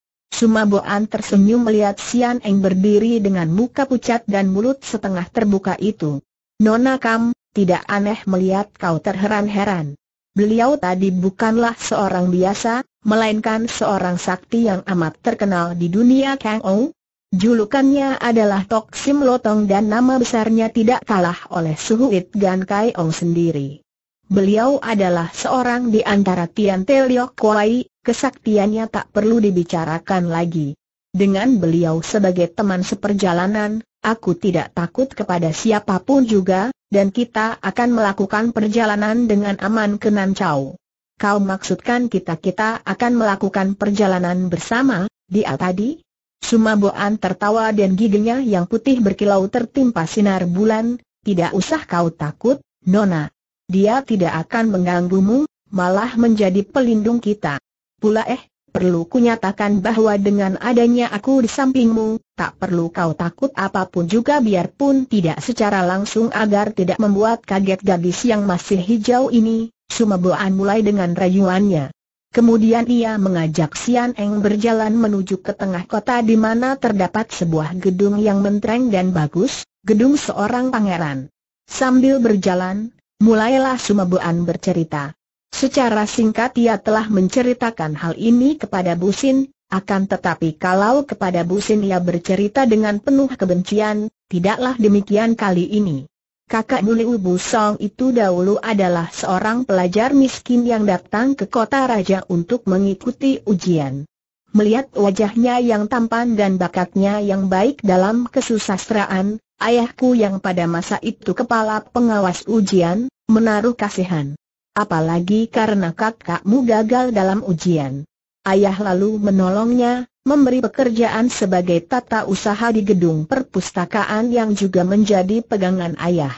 Boan tersenyum melihat Sian Eng berdiri dengan muka pucat dan mulut setengah terbuka itu. Nona Kam, tidak aneh melihat kau terheran-heran. Beliau tadi bukanlah seorang biasa, melainkan seorang sakti yang amat terkenal di dunia Kang Ou. Julukannya adalah Tok Sim Lotong dan nama besarnya tidak kalah oleh Suhu It Gan Kai Ong sendiri. Beliau adalah seorang di antara Tian Te Liok Kuai, kesaktiannya tak perlu dibicarakan lagi. Dengan beliau sebagai teman seperjalanan, Aku tidak takut kepada siapapun juga, dan kita akan melakukan perjalanan dengan aman ke Nancau. Kau maksudkan kita-kita akan melakukan perjalanan bersama, dia tadi? Sumaboan tertawa dan giginya yang putih berkilau tertimpa sinar bulan, tidak usah kau takut, Nona. Dia tidak akan mengganggumu, malah menjadi pelindung kita. Pula eh, perlu kunyatakan bahwa dengan adanya aku di sampingmu, tak perlu kau takut apapun juga biarpun tidak secara langsung agar tidak membuat kaget gadis yang masih hijau ini, Sumaboan mulai dengan rayuannya. Kemudian ia mengajak Sian Eng berjalan menuju ke tengah kota di mana terdapat sebuah gedung yang mentereng dan bagus, gedung seorang pangeran. Sambil berjalan, mulailah Sumaboan bercerita. Secara singkat ia telah menceritakan hal ini kepada Busin, akan tetapi kalau kepada Busin ia bercerita dengan penuh kebencian, tidaklah demikian kali ini. Kakak Muli Ubu Song itu dahulu adalah seorang pelajar miskin yang datang ke kota raja untuk mengikuti ujian. Melihat wajahnya yang tampan dan bakatnya yang baik dalam kesusastraan, ayahku yang pada masa itu kepala pengawas ujian, menaruh kasihan apalagi karena kakakmu gagal dalam ujian. Ayah lalu menolongnya, memberi pekerjaan sebagai tata usaha di gedung perpustakaan yang juga menjadi pegangan ayah.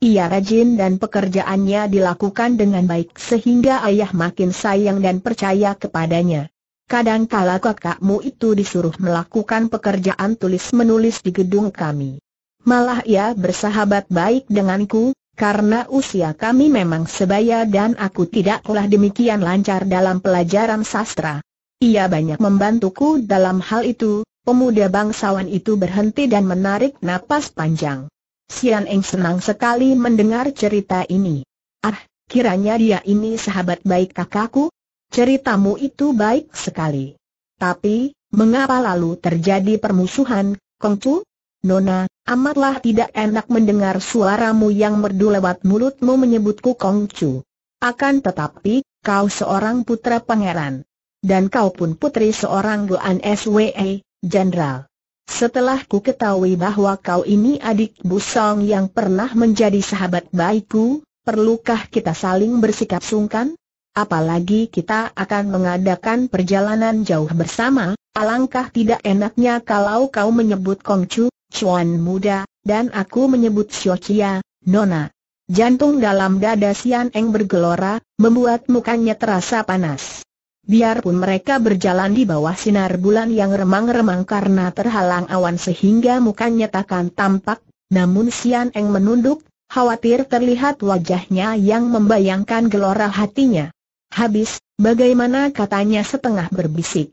Ia rajin dan pekerjaannya dilakukan dengan baik sehingga ayah makin sayang dan percaya kepadanya. Kadangkala kakakmu itu disuruh melakukan pekerjaan tulis-menulis di gedung kami. Malah ia bersahabat baik denganku, karena usia kami memang sebaya dan aku tidaklah demikian lancar dalam pelajaran sastra. Ia banyak membantuku dalam hal itu, pemuda bangsawan itu berhenti dan menarik napas panjang. Sian Eng senang sekali mendengar cerita ini. Ah, kiranya dia ini sahabat baik kakakku? Ceritamu itu baik sekali. Tapi, mengapa lalu terjadi permusuhan, Kongcu? Nona, amatlah tidak enak mendengar suaramu yang merdu lewat mulutmu menyebutku Kongcu. Akan tetapi, kau seorang putra pangeran. Dan kau pun putri seorang Guan SWE, Jenderal. Setelah ku ketahui bahwa kau ini adik Busong yang pernah menjadi sahabat baikku, perlukah kita saling bersikap sungkan? Apalagi kita akan mengadakan perjalanan jauh bersama, alangkah tidak enaknya kalau kau menyebut Kongcu, Chuan muda, dan aku menyebut Chia, Nona. Jantung dalam dada Sian Eng bergelora, membuat mukanya terasa panas. Biarpun mereka berjalan di bawah sinar bulan yang remang-remang karena terhalang awan sehingga mukanya takkan tampak, namun Sian Eng menunduk, khawatir terlihat wajahnya yang membayangkan gelora hatinya. Habis, bagaimana katanya setengah berbisik.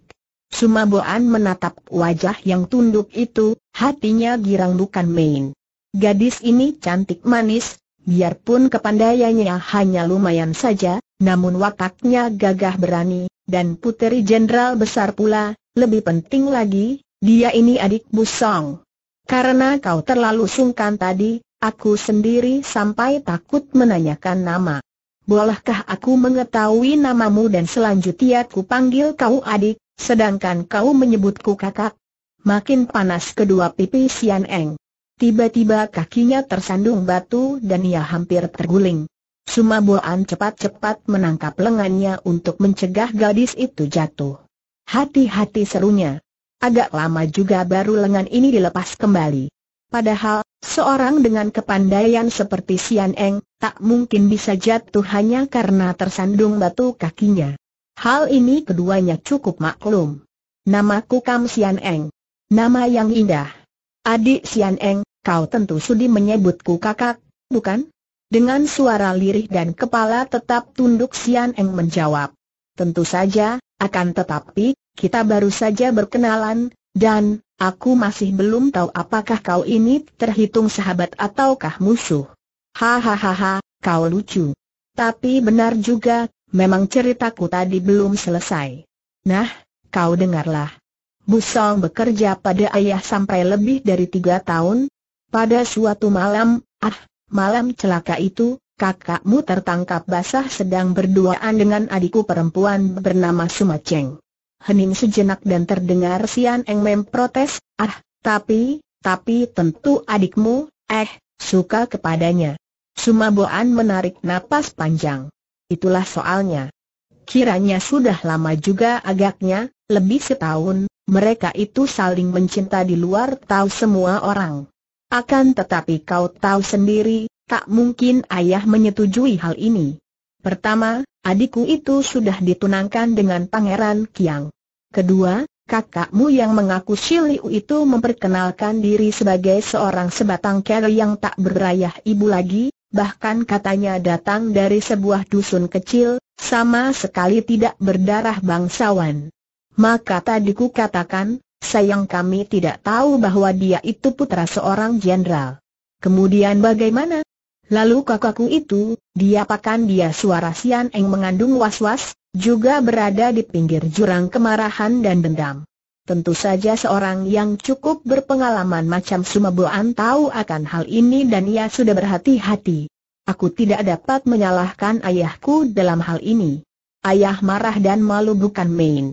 Sumaboan menatap wajah yang tunduk itu, hatinya girang bukan main. Gadis ini cantik manis, biarpun kepandaiannya hanya lumayan saja, namun wataknya gagah berani, dan puteri jenderal besar pula, lebih penting lagi, dia ini adik busong. Karena kau terlalu sungkan tadi, aku sendiri sampai takut menanyakan nama. Bolehkah aku mengetahui namamu dan selanjutnya ku panggil kau adik? Sedangkan kau menyebutku kakak. Makin panas kedua pipi Sian Eng. Tiba-tiba kakinya tersandung batu dan ia hampir terguling. Sumaboan cepat-cepat menangkap lengannya untuk mencegah gadis itu jatuh. Hati-hati serunya. Agak lama juga baru lengan ini dilepas kembali. Padahal, seorang dengan kepandaian seperti Sian Eng, tak mungkin bisa jatuh hanya karena tersandung batu kakinya. Hal ini keduanya cukup maklum. Namaku Kam Sian Eng. Nama yang indah. Adik Sian Eng, kau tentu sudi menyebutku kakak, bukan? Dengan suara lirih dan kepala tetap tunduk Sian Eng menjawab. Tentu saja, akan tetapi, kita baru saja berkenalan, dan, aku masih belum tahu apakah kau ini terhitung sahabat ataukah musuh. Hahaha, kau lucu. Tapi benar juga, memang ceritaku tadi belum selesai. Nah, kau dengarlah. Busong bekerja pada ayah sampai lebih dari tiga tahun. Pada suatu malam, ah, malam celaka itu, kakakmu tertangkap basah sedang berduaan dengan adikku perempuan bernama Sumaceng. Hening sejenak dan terdengar Sian Eng memprotes, ah, tapi, tapi tentu adikmu, eh, suka kepadanya. Sumaboan menarik napas panjang itulah soalnya. Kiranya sudah lama juga agaknya, lebih setahun, mereka itu saling mencinta di luar tahu semua orang. Akan tetapi kau tahu sendiri, tak mungkin ayah menyetujui hal ini. Pertama, adikku itu sudah ditunangkan dengan Pangeran Kiang. Kedua, kakakmu yang mengaku Shiliu itu memperkenalkan diri sebagai seorang sebatang kera yang tak berayah ibu lagi, bahkan katanya datang dari sebuah dusun kecil, sama sekali tidak berdarah bangsawan. Maka tadi ku katakan, sayang kami tidak tahu bahwa dia itu putra seorang jenderal. Kemudian bagaimana? Lalu kakakku itu, dia pakan dia suara Sian yang mengandung was-was, juga berada di pinggir jurang kemarahan dan dendam. Tentu saja seorang yang cukup berpengalaman macam Sumaboan tahu akan hal ini dan ia sudah berhati-hati. Aku tidak dapat menyalahkan ayahku dalam hal ini. Ayah marah dan malu bukan main.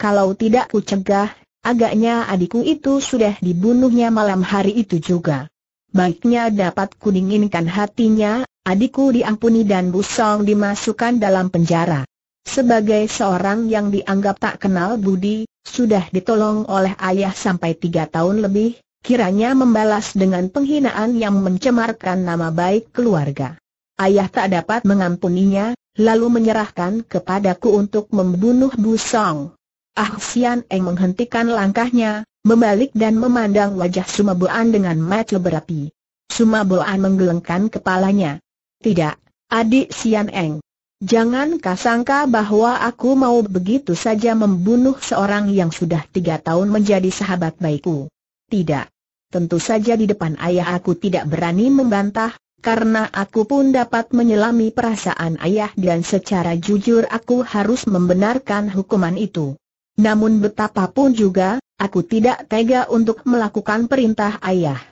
Kalau tidak ku cegah, agaknya adikku itu sudah dibunuhnya malam hari itu juga. Baiknya dapat ku dinginkan hatinya, adikku diampuni dan Busong dimasukkan dalam penjara. Sebagai seorang yang dianggap tak kenal budi, sudah ditolong oleh ayah sampai tiga tahun lebih, kiranya membalas dengan penghinaan yang mencemarkan nama baik keluarga. Ayah tak dapat mengampuninya, lalu menyerahkan kepadaku untuk membunuh Busong. Ah Sian Eng menghentikan langkahnya, membalik dan memandang wajah Sumabuan dengan mata berapi. Sumabuan menggelengkan kepalanya. Tidak, adik Sian Eng. Jangan kasangka bahwa aku mau begitu saja membunuh seorang yang sudah tiga tahun menjadi sahabat baikku. Tidak. Tentu saja di depan ayah aku tidak berani membantah, karena aku pun dapat menyelami perasaan ayah dan secara jujur aku harus membenarkan hukuman itu. Namun betapapun juga, aku tidak tega untuk melakukan perintah ayah.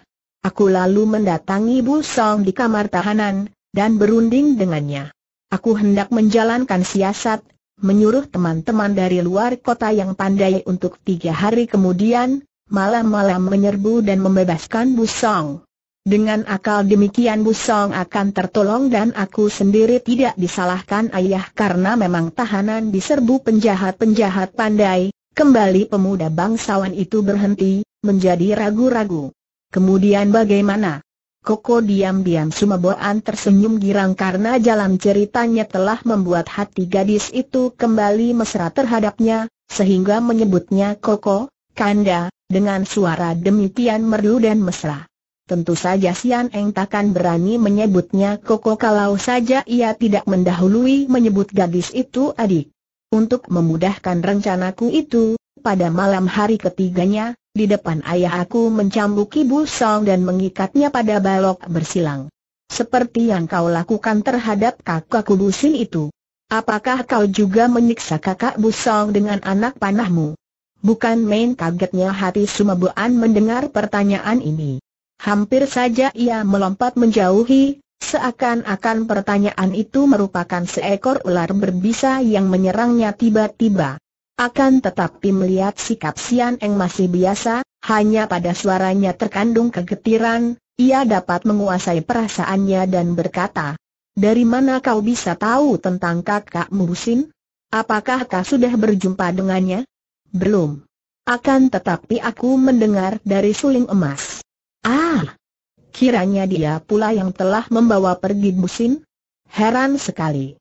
Aku lalu mendatangi Bu Song di kamar tahanan, dan berunding dengannya. Aku hendak menjalankan siasat, menyuruh teman-teman dari luar kota yang pandai untuk tiga hari kemudian, malam-malam menyerbu dan membebaskan Busong. Dengan akal demikian Busong akan tertolong dan aku sendiri tidak disalahkan ayah karena memang tahanan diserbu penjahat-penjahat pandai. Kembali pemuda bangsawan itu berhenti, menjadi ragu-ragu. Kemudian bagaimana? Koko diam-diam Sumeboan tersenyum girang karena jalan ceritanya telah membuat hati gadis itu kembali mesra terhadapnya, sehingga menyebutnya Koko, Kanda, dengan suara demikian merdu dan mesra. Tentu saja Sian Eng takkan berani menyebutnya Koko kalau saja ia tidak mendahului menyebut gadis itu adik. Untuk memudahkan rencanaku itu, pada malam hari ketiganya, di depan ayah aku mencambuk ibu Song dan mengikatnya pada balok bersilang. Seperti yang kau lakukan terhadap kakakku busin itu. Apakah kau juga menyiksa kakak busong dengan anak panahmu? Bukan main kagetnya hati Sumabuan mendengar pertanyaan ini. Hampir saja ia melompat menjauhi, seakan-akan pertanyaan itu merupakan seekor ular berbisa yang menyerangnya tiba-tiba. Akan tetapi melihat sikap Sian Eng masih biasa, hanya pada suaranya terkandung kegetiran, ia dapat menguasai perasaannya dan berkata, Dari mana kau bisa tahu tentang kakak Murusin? Apakah kau sudah berjumpa dengannya? Belum. Akan tetapi aku mendengar dari suling emas. Ah! Kiranya dia pula yang telah membawa pergi Busin. Heran sekali.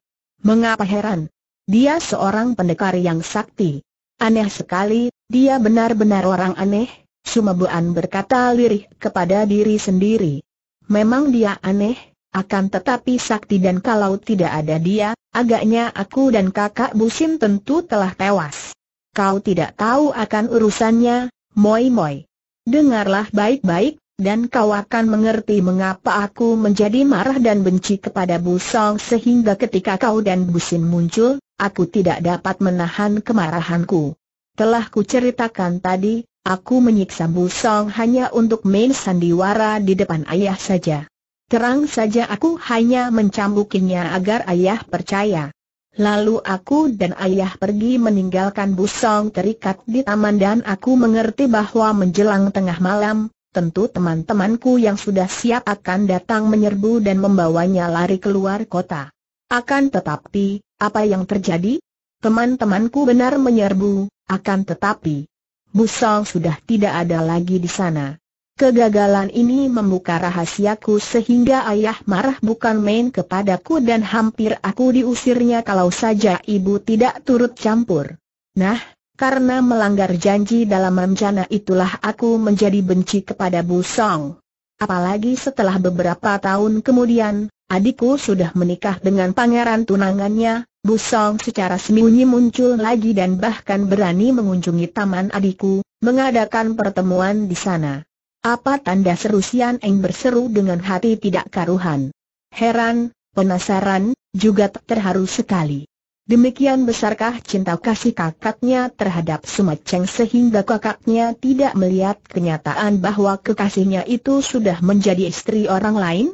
Mengapa heran? Dia seorang pendekar yang sakti. Aneh sekali, dia benar-benar orang aneh, Sumebuan berkata lirih kepada diri sendiri. Memang dia aneh, akan tetapi sakti dan kalau tidak ada dia, agaknya aku dan kakak Busim tentu telah tewas. Kau tidak tahu akan urusannya, Moi Moi. Dengarlah baik-baik, dan kau akan mengerti mengapa aku menjadi marah dan benci kepada Busong sehingga ketika kau dan Busin muncul, Aku tidak dapat menahan kemarahanku. Telah kuceritakan tadi, aku menyiksa Busong hanya untuk main sandiwara di depan ayah saja. Terang saja aku hanya mencambukinya agar ayah percaya. Lalu aku dan ayah pergi meninggalkan Busong terikat di taman dan aku mengerti bahwa menjelang tengah malam, tentu teman-temanku yang sudah siap akan datang menyerbu dan membawanya lari keluar kota. Akan tetapi, apa yang terjadi? Teman-temanku benar menyerbu, akan tetapi Busong sudah tidak ada lagi di sana. Kegagalan ini membuka rahasiaku sehingga ayah marah bukan main kepadaku dan hampir aku diusirnya kalau saja ibu tidak turut campur. Nah, karena melanggar janji dalam rencana itulah aku menjadi benci kepada Busong. Apalagi setelah beberapa tahun kemudian, Adikku sudah menikah dengan pangeran tunangannya, Busong secara sembunyi muncul lagi dan bahkan berani mengunjungi taman adikku, mengadakan pertemuan di sana. Apa tanda seru Sian Eng berseru dengan hati tidak karuhan. Heran, penasaran, juga terharu sekali. Demikian besarkah cinta kasih kakaknya terhadap Cheng sehingga kakaknya tidak melihat kenyataan bahwa kekasihnya itu sudah menjadi istri orang lain?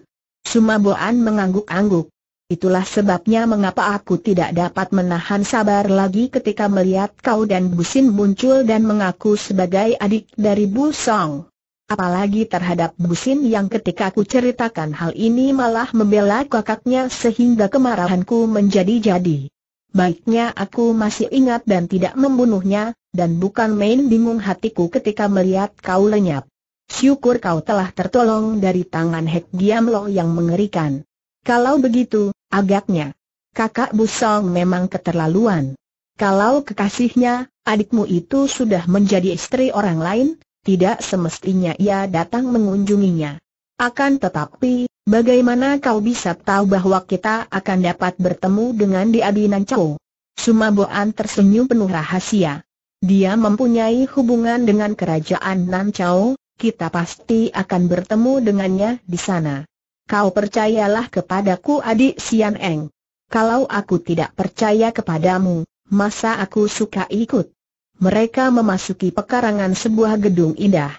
Sumaboan mengangguk-angguk. Itulah sebabnya mengapa aku tidak dapat menahan sabar lagi ketika melihat kau dan Busin muncul dan mengaku sebagai adik dari Busong. Apalagi terhadap Busin yang ketika aku ceritakan hal ini malah membela kakaknya sehingga kemarahanku menjadi-jadi. Baiknya aku masih ingat dan tidak membunuhnya, dan bukan main bingung hatiku ketika melihat kau lenyap. Syukur kau telah tertolong dari tangan Hek Giam yang mengerikan. Kalau begitu, agaknya kakak Busong memang keterlaluan. Kalau kekasihnya, adikmu itu sudah menjadi istri orang lain, tidak semestinya ia datang mengunjunginya. Akan tetapi, bagaimana kau bisa tahu bahwa kita akan dapat bertemu dengan Diadinan Chow? Sumaboan tersenyum penuh rahasia. Dia mempunyai hubungan dengan kerajaan Nan Chow, kita pasti akan bertemu dengannya di sana. Kau percayalah kepadaku adik Sian Eng. Kalau aku tidak percaya kepadamu, masa aku suka ikut? Mereka memasuki pekarangan sebuah gedung indah.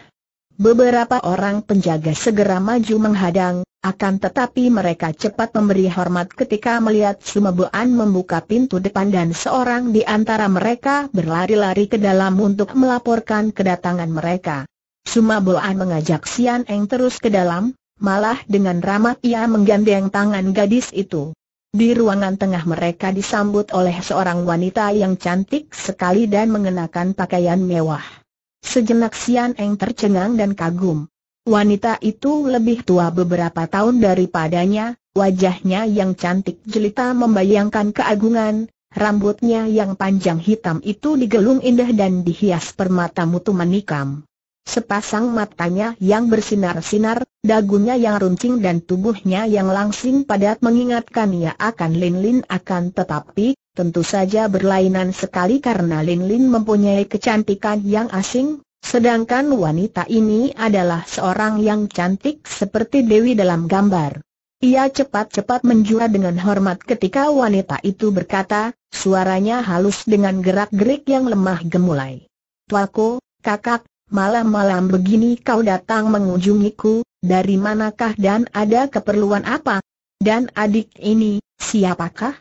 Beberapa orang penjaga segera maju menghadang, akan tetapi mereka cepat memberi hormat ketika melihat Sumebuan membuka pintu depan dan seorang di antara mereka berlari-lari ke dalam untuk melaporkan kedatangan mereka. Boan mengajak Sian Eng terus ke dalam, malah dengan ramah ia menggandeng tangan gadis itu. Di ruangan tengah mereka disambut oleh seorang wanita yang cantik sekali dan mengenakan pakaian mewah. Sejenak Sian Eng tercengang dan kagum. Wanita itu lebih tua beberapa tahun daripadanya, wajahnya yang cantik jelita membayangkan keagungan, rambutnya yang panjang hitam itu digelung indah dan dihias permata mutu menikam. Sepasang matanya yang bersinar-sinar, dagunya yang runcing dan tubuhnya yang langsing padat mengingatkan ia akan Lin Lin akan tetapi, tentu saja berlainan sekali karena Lin Lin mempunyai kecantikan yang asing, sedangkan wanita ini adalah seorang yang cantik seperti Dewi dalam gambar. Ia cepat-cepat menjual dengan hormat ketika wanita itu berkata, suaranya halus dengan gerak-gerik yang lemah gemulai. Tuaku, kakak, malam-malam begini kau datang mengunjungiku, dari manakah dan ada keperluan apa? Dan adik ini, siapakah?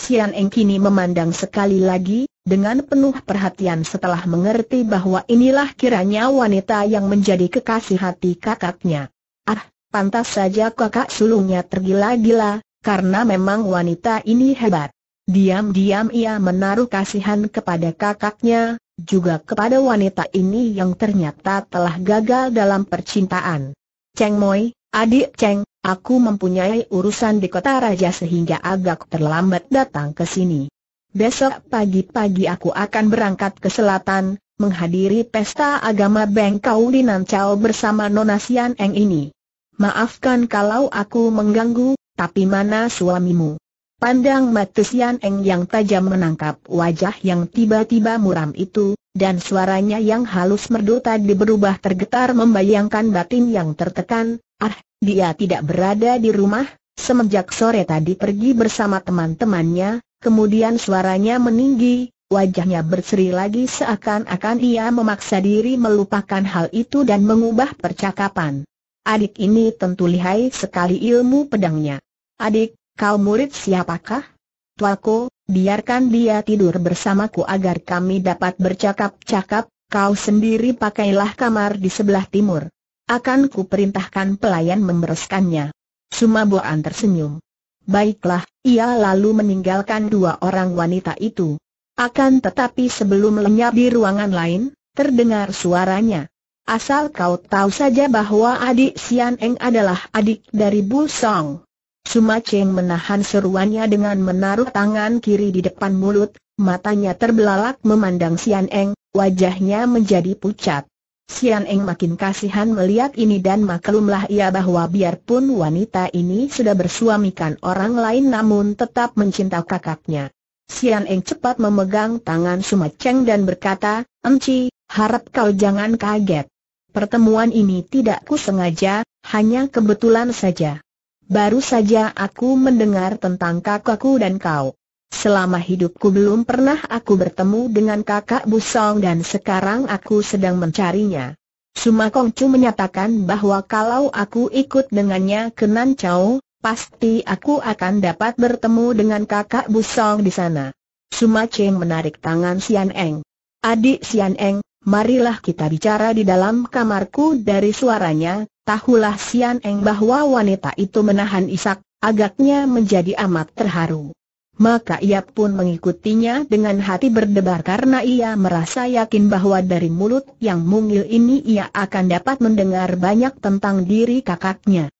Sian Eng kini memandang sekali lagi, dengan penuh perhatian setelah mengerti bahwa inilah kiranya wanita yang menjadi kekasih hati kakaknya. Ah, pantas saja kakak sulungnya tergila-gila, karena memang wanita ini hebat. Diam-diam ia menaruh kasihan kepada kakaknya, juga kepada wanita ini yang ternyata telah gagal dalam percintaan. Cheng Moi, adik Cheng, aku mempunyai urusan di kota raja sehingga agak terlambat datang ke sini. Besok pagi-pagi aku akan berangkat ke selatan, menghadiri pesta agama Bengkau di Nancao bersama Nona Sian Eng ini. Maafkan kalau aku mengganggu, tapi mana suamimu? Pandang mata Sian Eng yang tajam menangkap wajah yang tiba-tiba muram itu, dan suaranya yang halus merdu tadi berubah tergetar membayangkan batin yang tertekan, ah, dia tidak berada di rumah, semenjak sore tadi pergi bersama teman-temannya, kemudian suaranya meninggi, wajahnya berseri lagi seakan-akan ia memaksa diri melupakan hal itu dan mengubah percakapan. Adik ini tentu lihai sekali ilmu pedangnya. Adik, Kau murid siapakah? Tuaku, biarkan dia tidur bersamaku agar kami dapat bercakap-cakap, kau sendiri pakailah kamar di sebelah timur. Akan ku perintahkan pelayan membereskannya. Sumaboan tersenyum. Baiklah, ia lalu meninggalkan dua orang wanita itu. Akan tetapi sebelum lenyap di ruangan lain, terdengar suaranya. Asal kau tahu saja bahwa adik Sian Eng adalah adik dari Bu Song. Suma Cheng menahan seruannya dengan menaruh tangan kiri di depan mulut, matanya terbelalak memandang Sian Eng, wajahnya menjadi pucat. Sian Eng makin kasihan melihat ini dan maklumlah ia bahwa biarpun wanita ini sudah bersuamikan orang lain namun tetap mencinta kakaknya. Sian Eng cepat memegang tangan Suma Cheng dan berkata, Enci, harap kau jangan kaget. Pertemuan ini tidak kusengaja, hanya kebetulan saja. Baru saja aku mendengar tentang kakakku dan kau. Selama hidupku belum pernah aku bertemu dengan kakak Busong dan sekarang aku sedang mencarinya. Suma Kongcu menyatakan bahwa kalau aku ikut dengannya ke Nancau, pasti aku akan dapat bertemu dengan kakak Busong di sana. Suma Cheng menarik tangan Sian Eng. Adik Sian Eng, marilah kita bicara di dalam kamarku dari suaranya, tahulah Sian Eng bahwa wanita itu menahan isak, agaknya menjadi amat terharu. Maka ia pun mengikutinya dengan hati berdebar karena ia merasa yakin bahwa dari mulut yang mungil ini ia akan dapat mendengar banyak tentang diri kakaknya.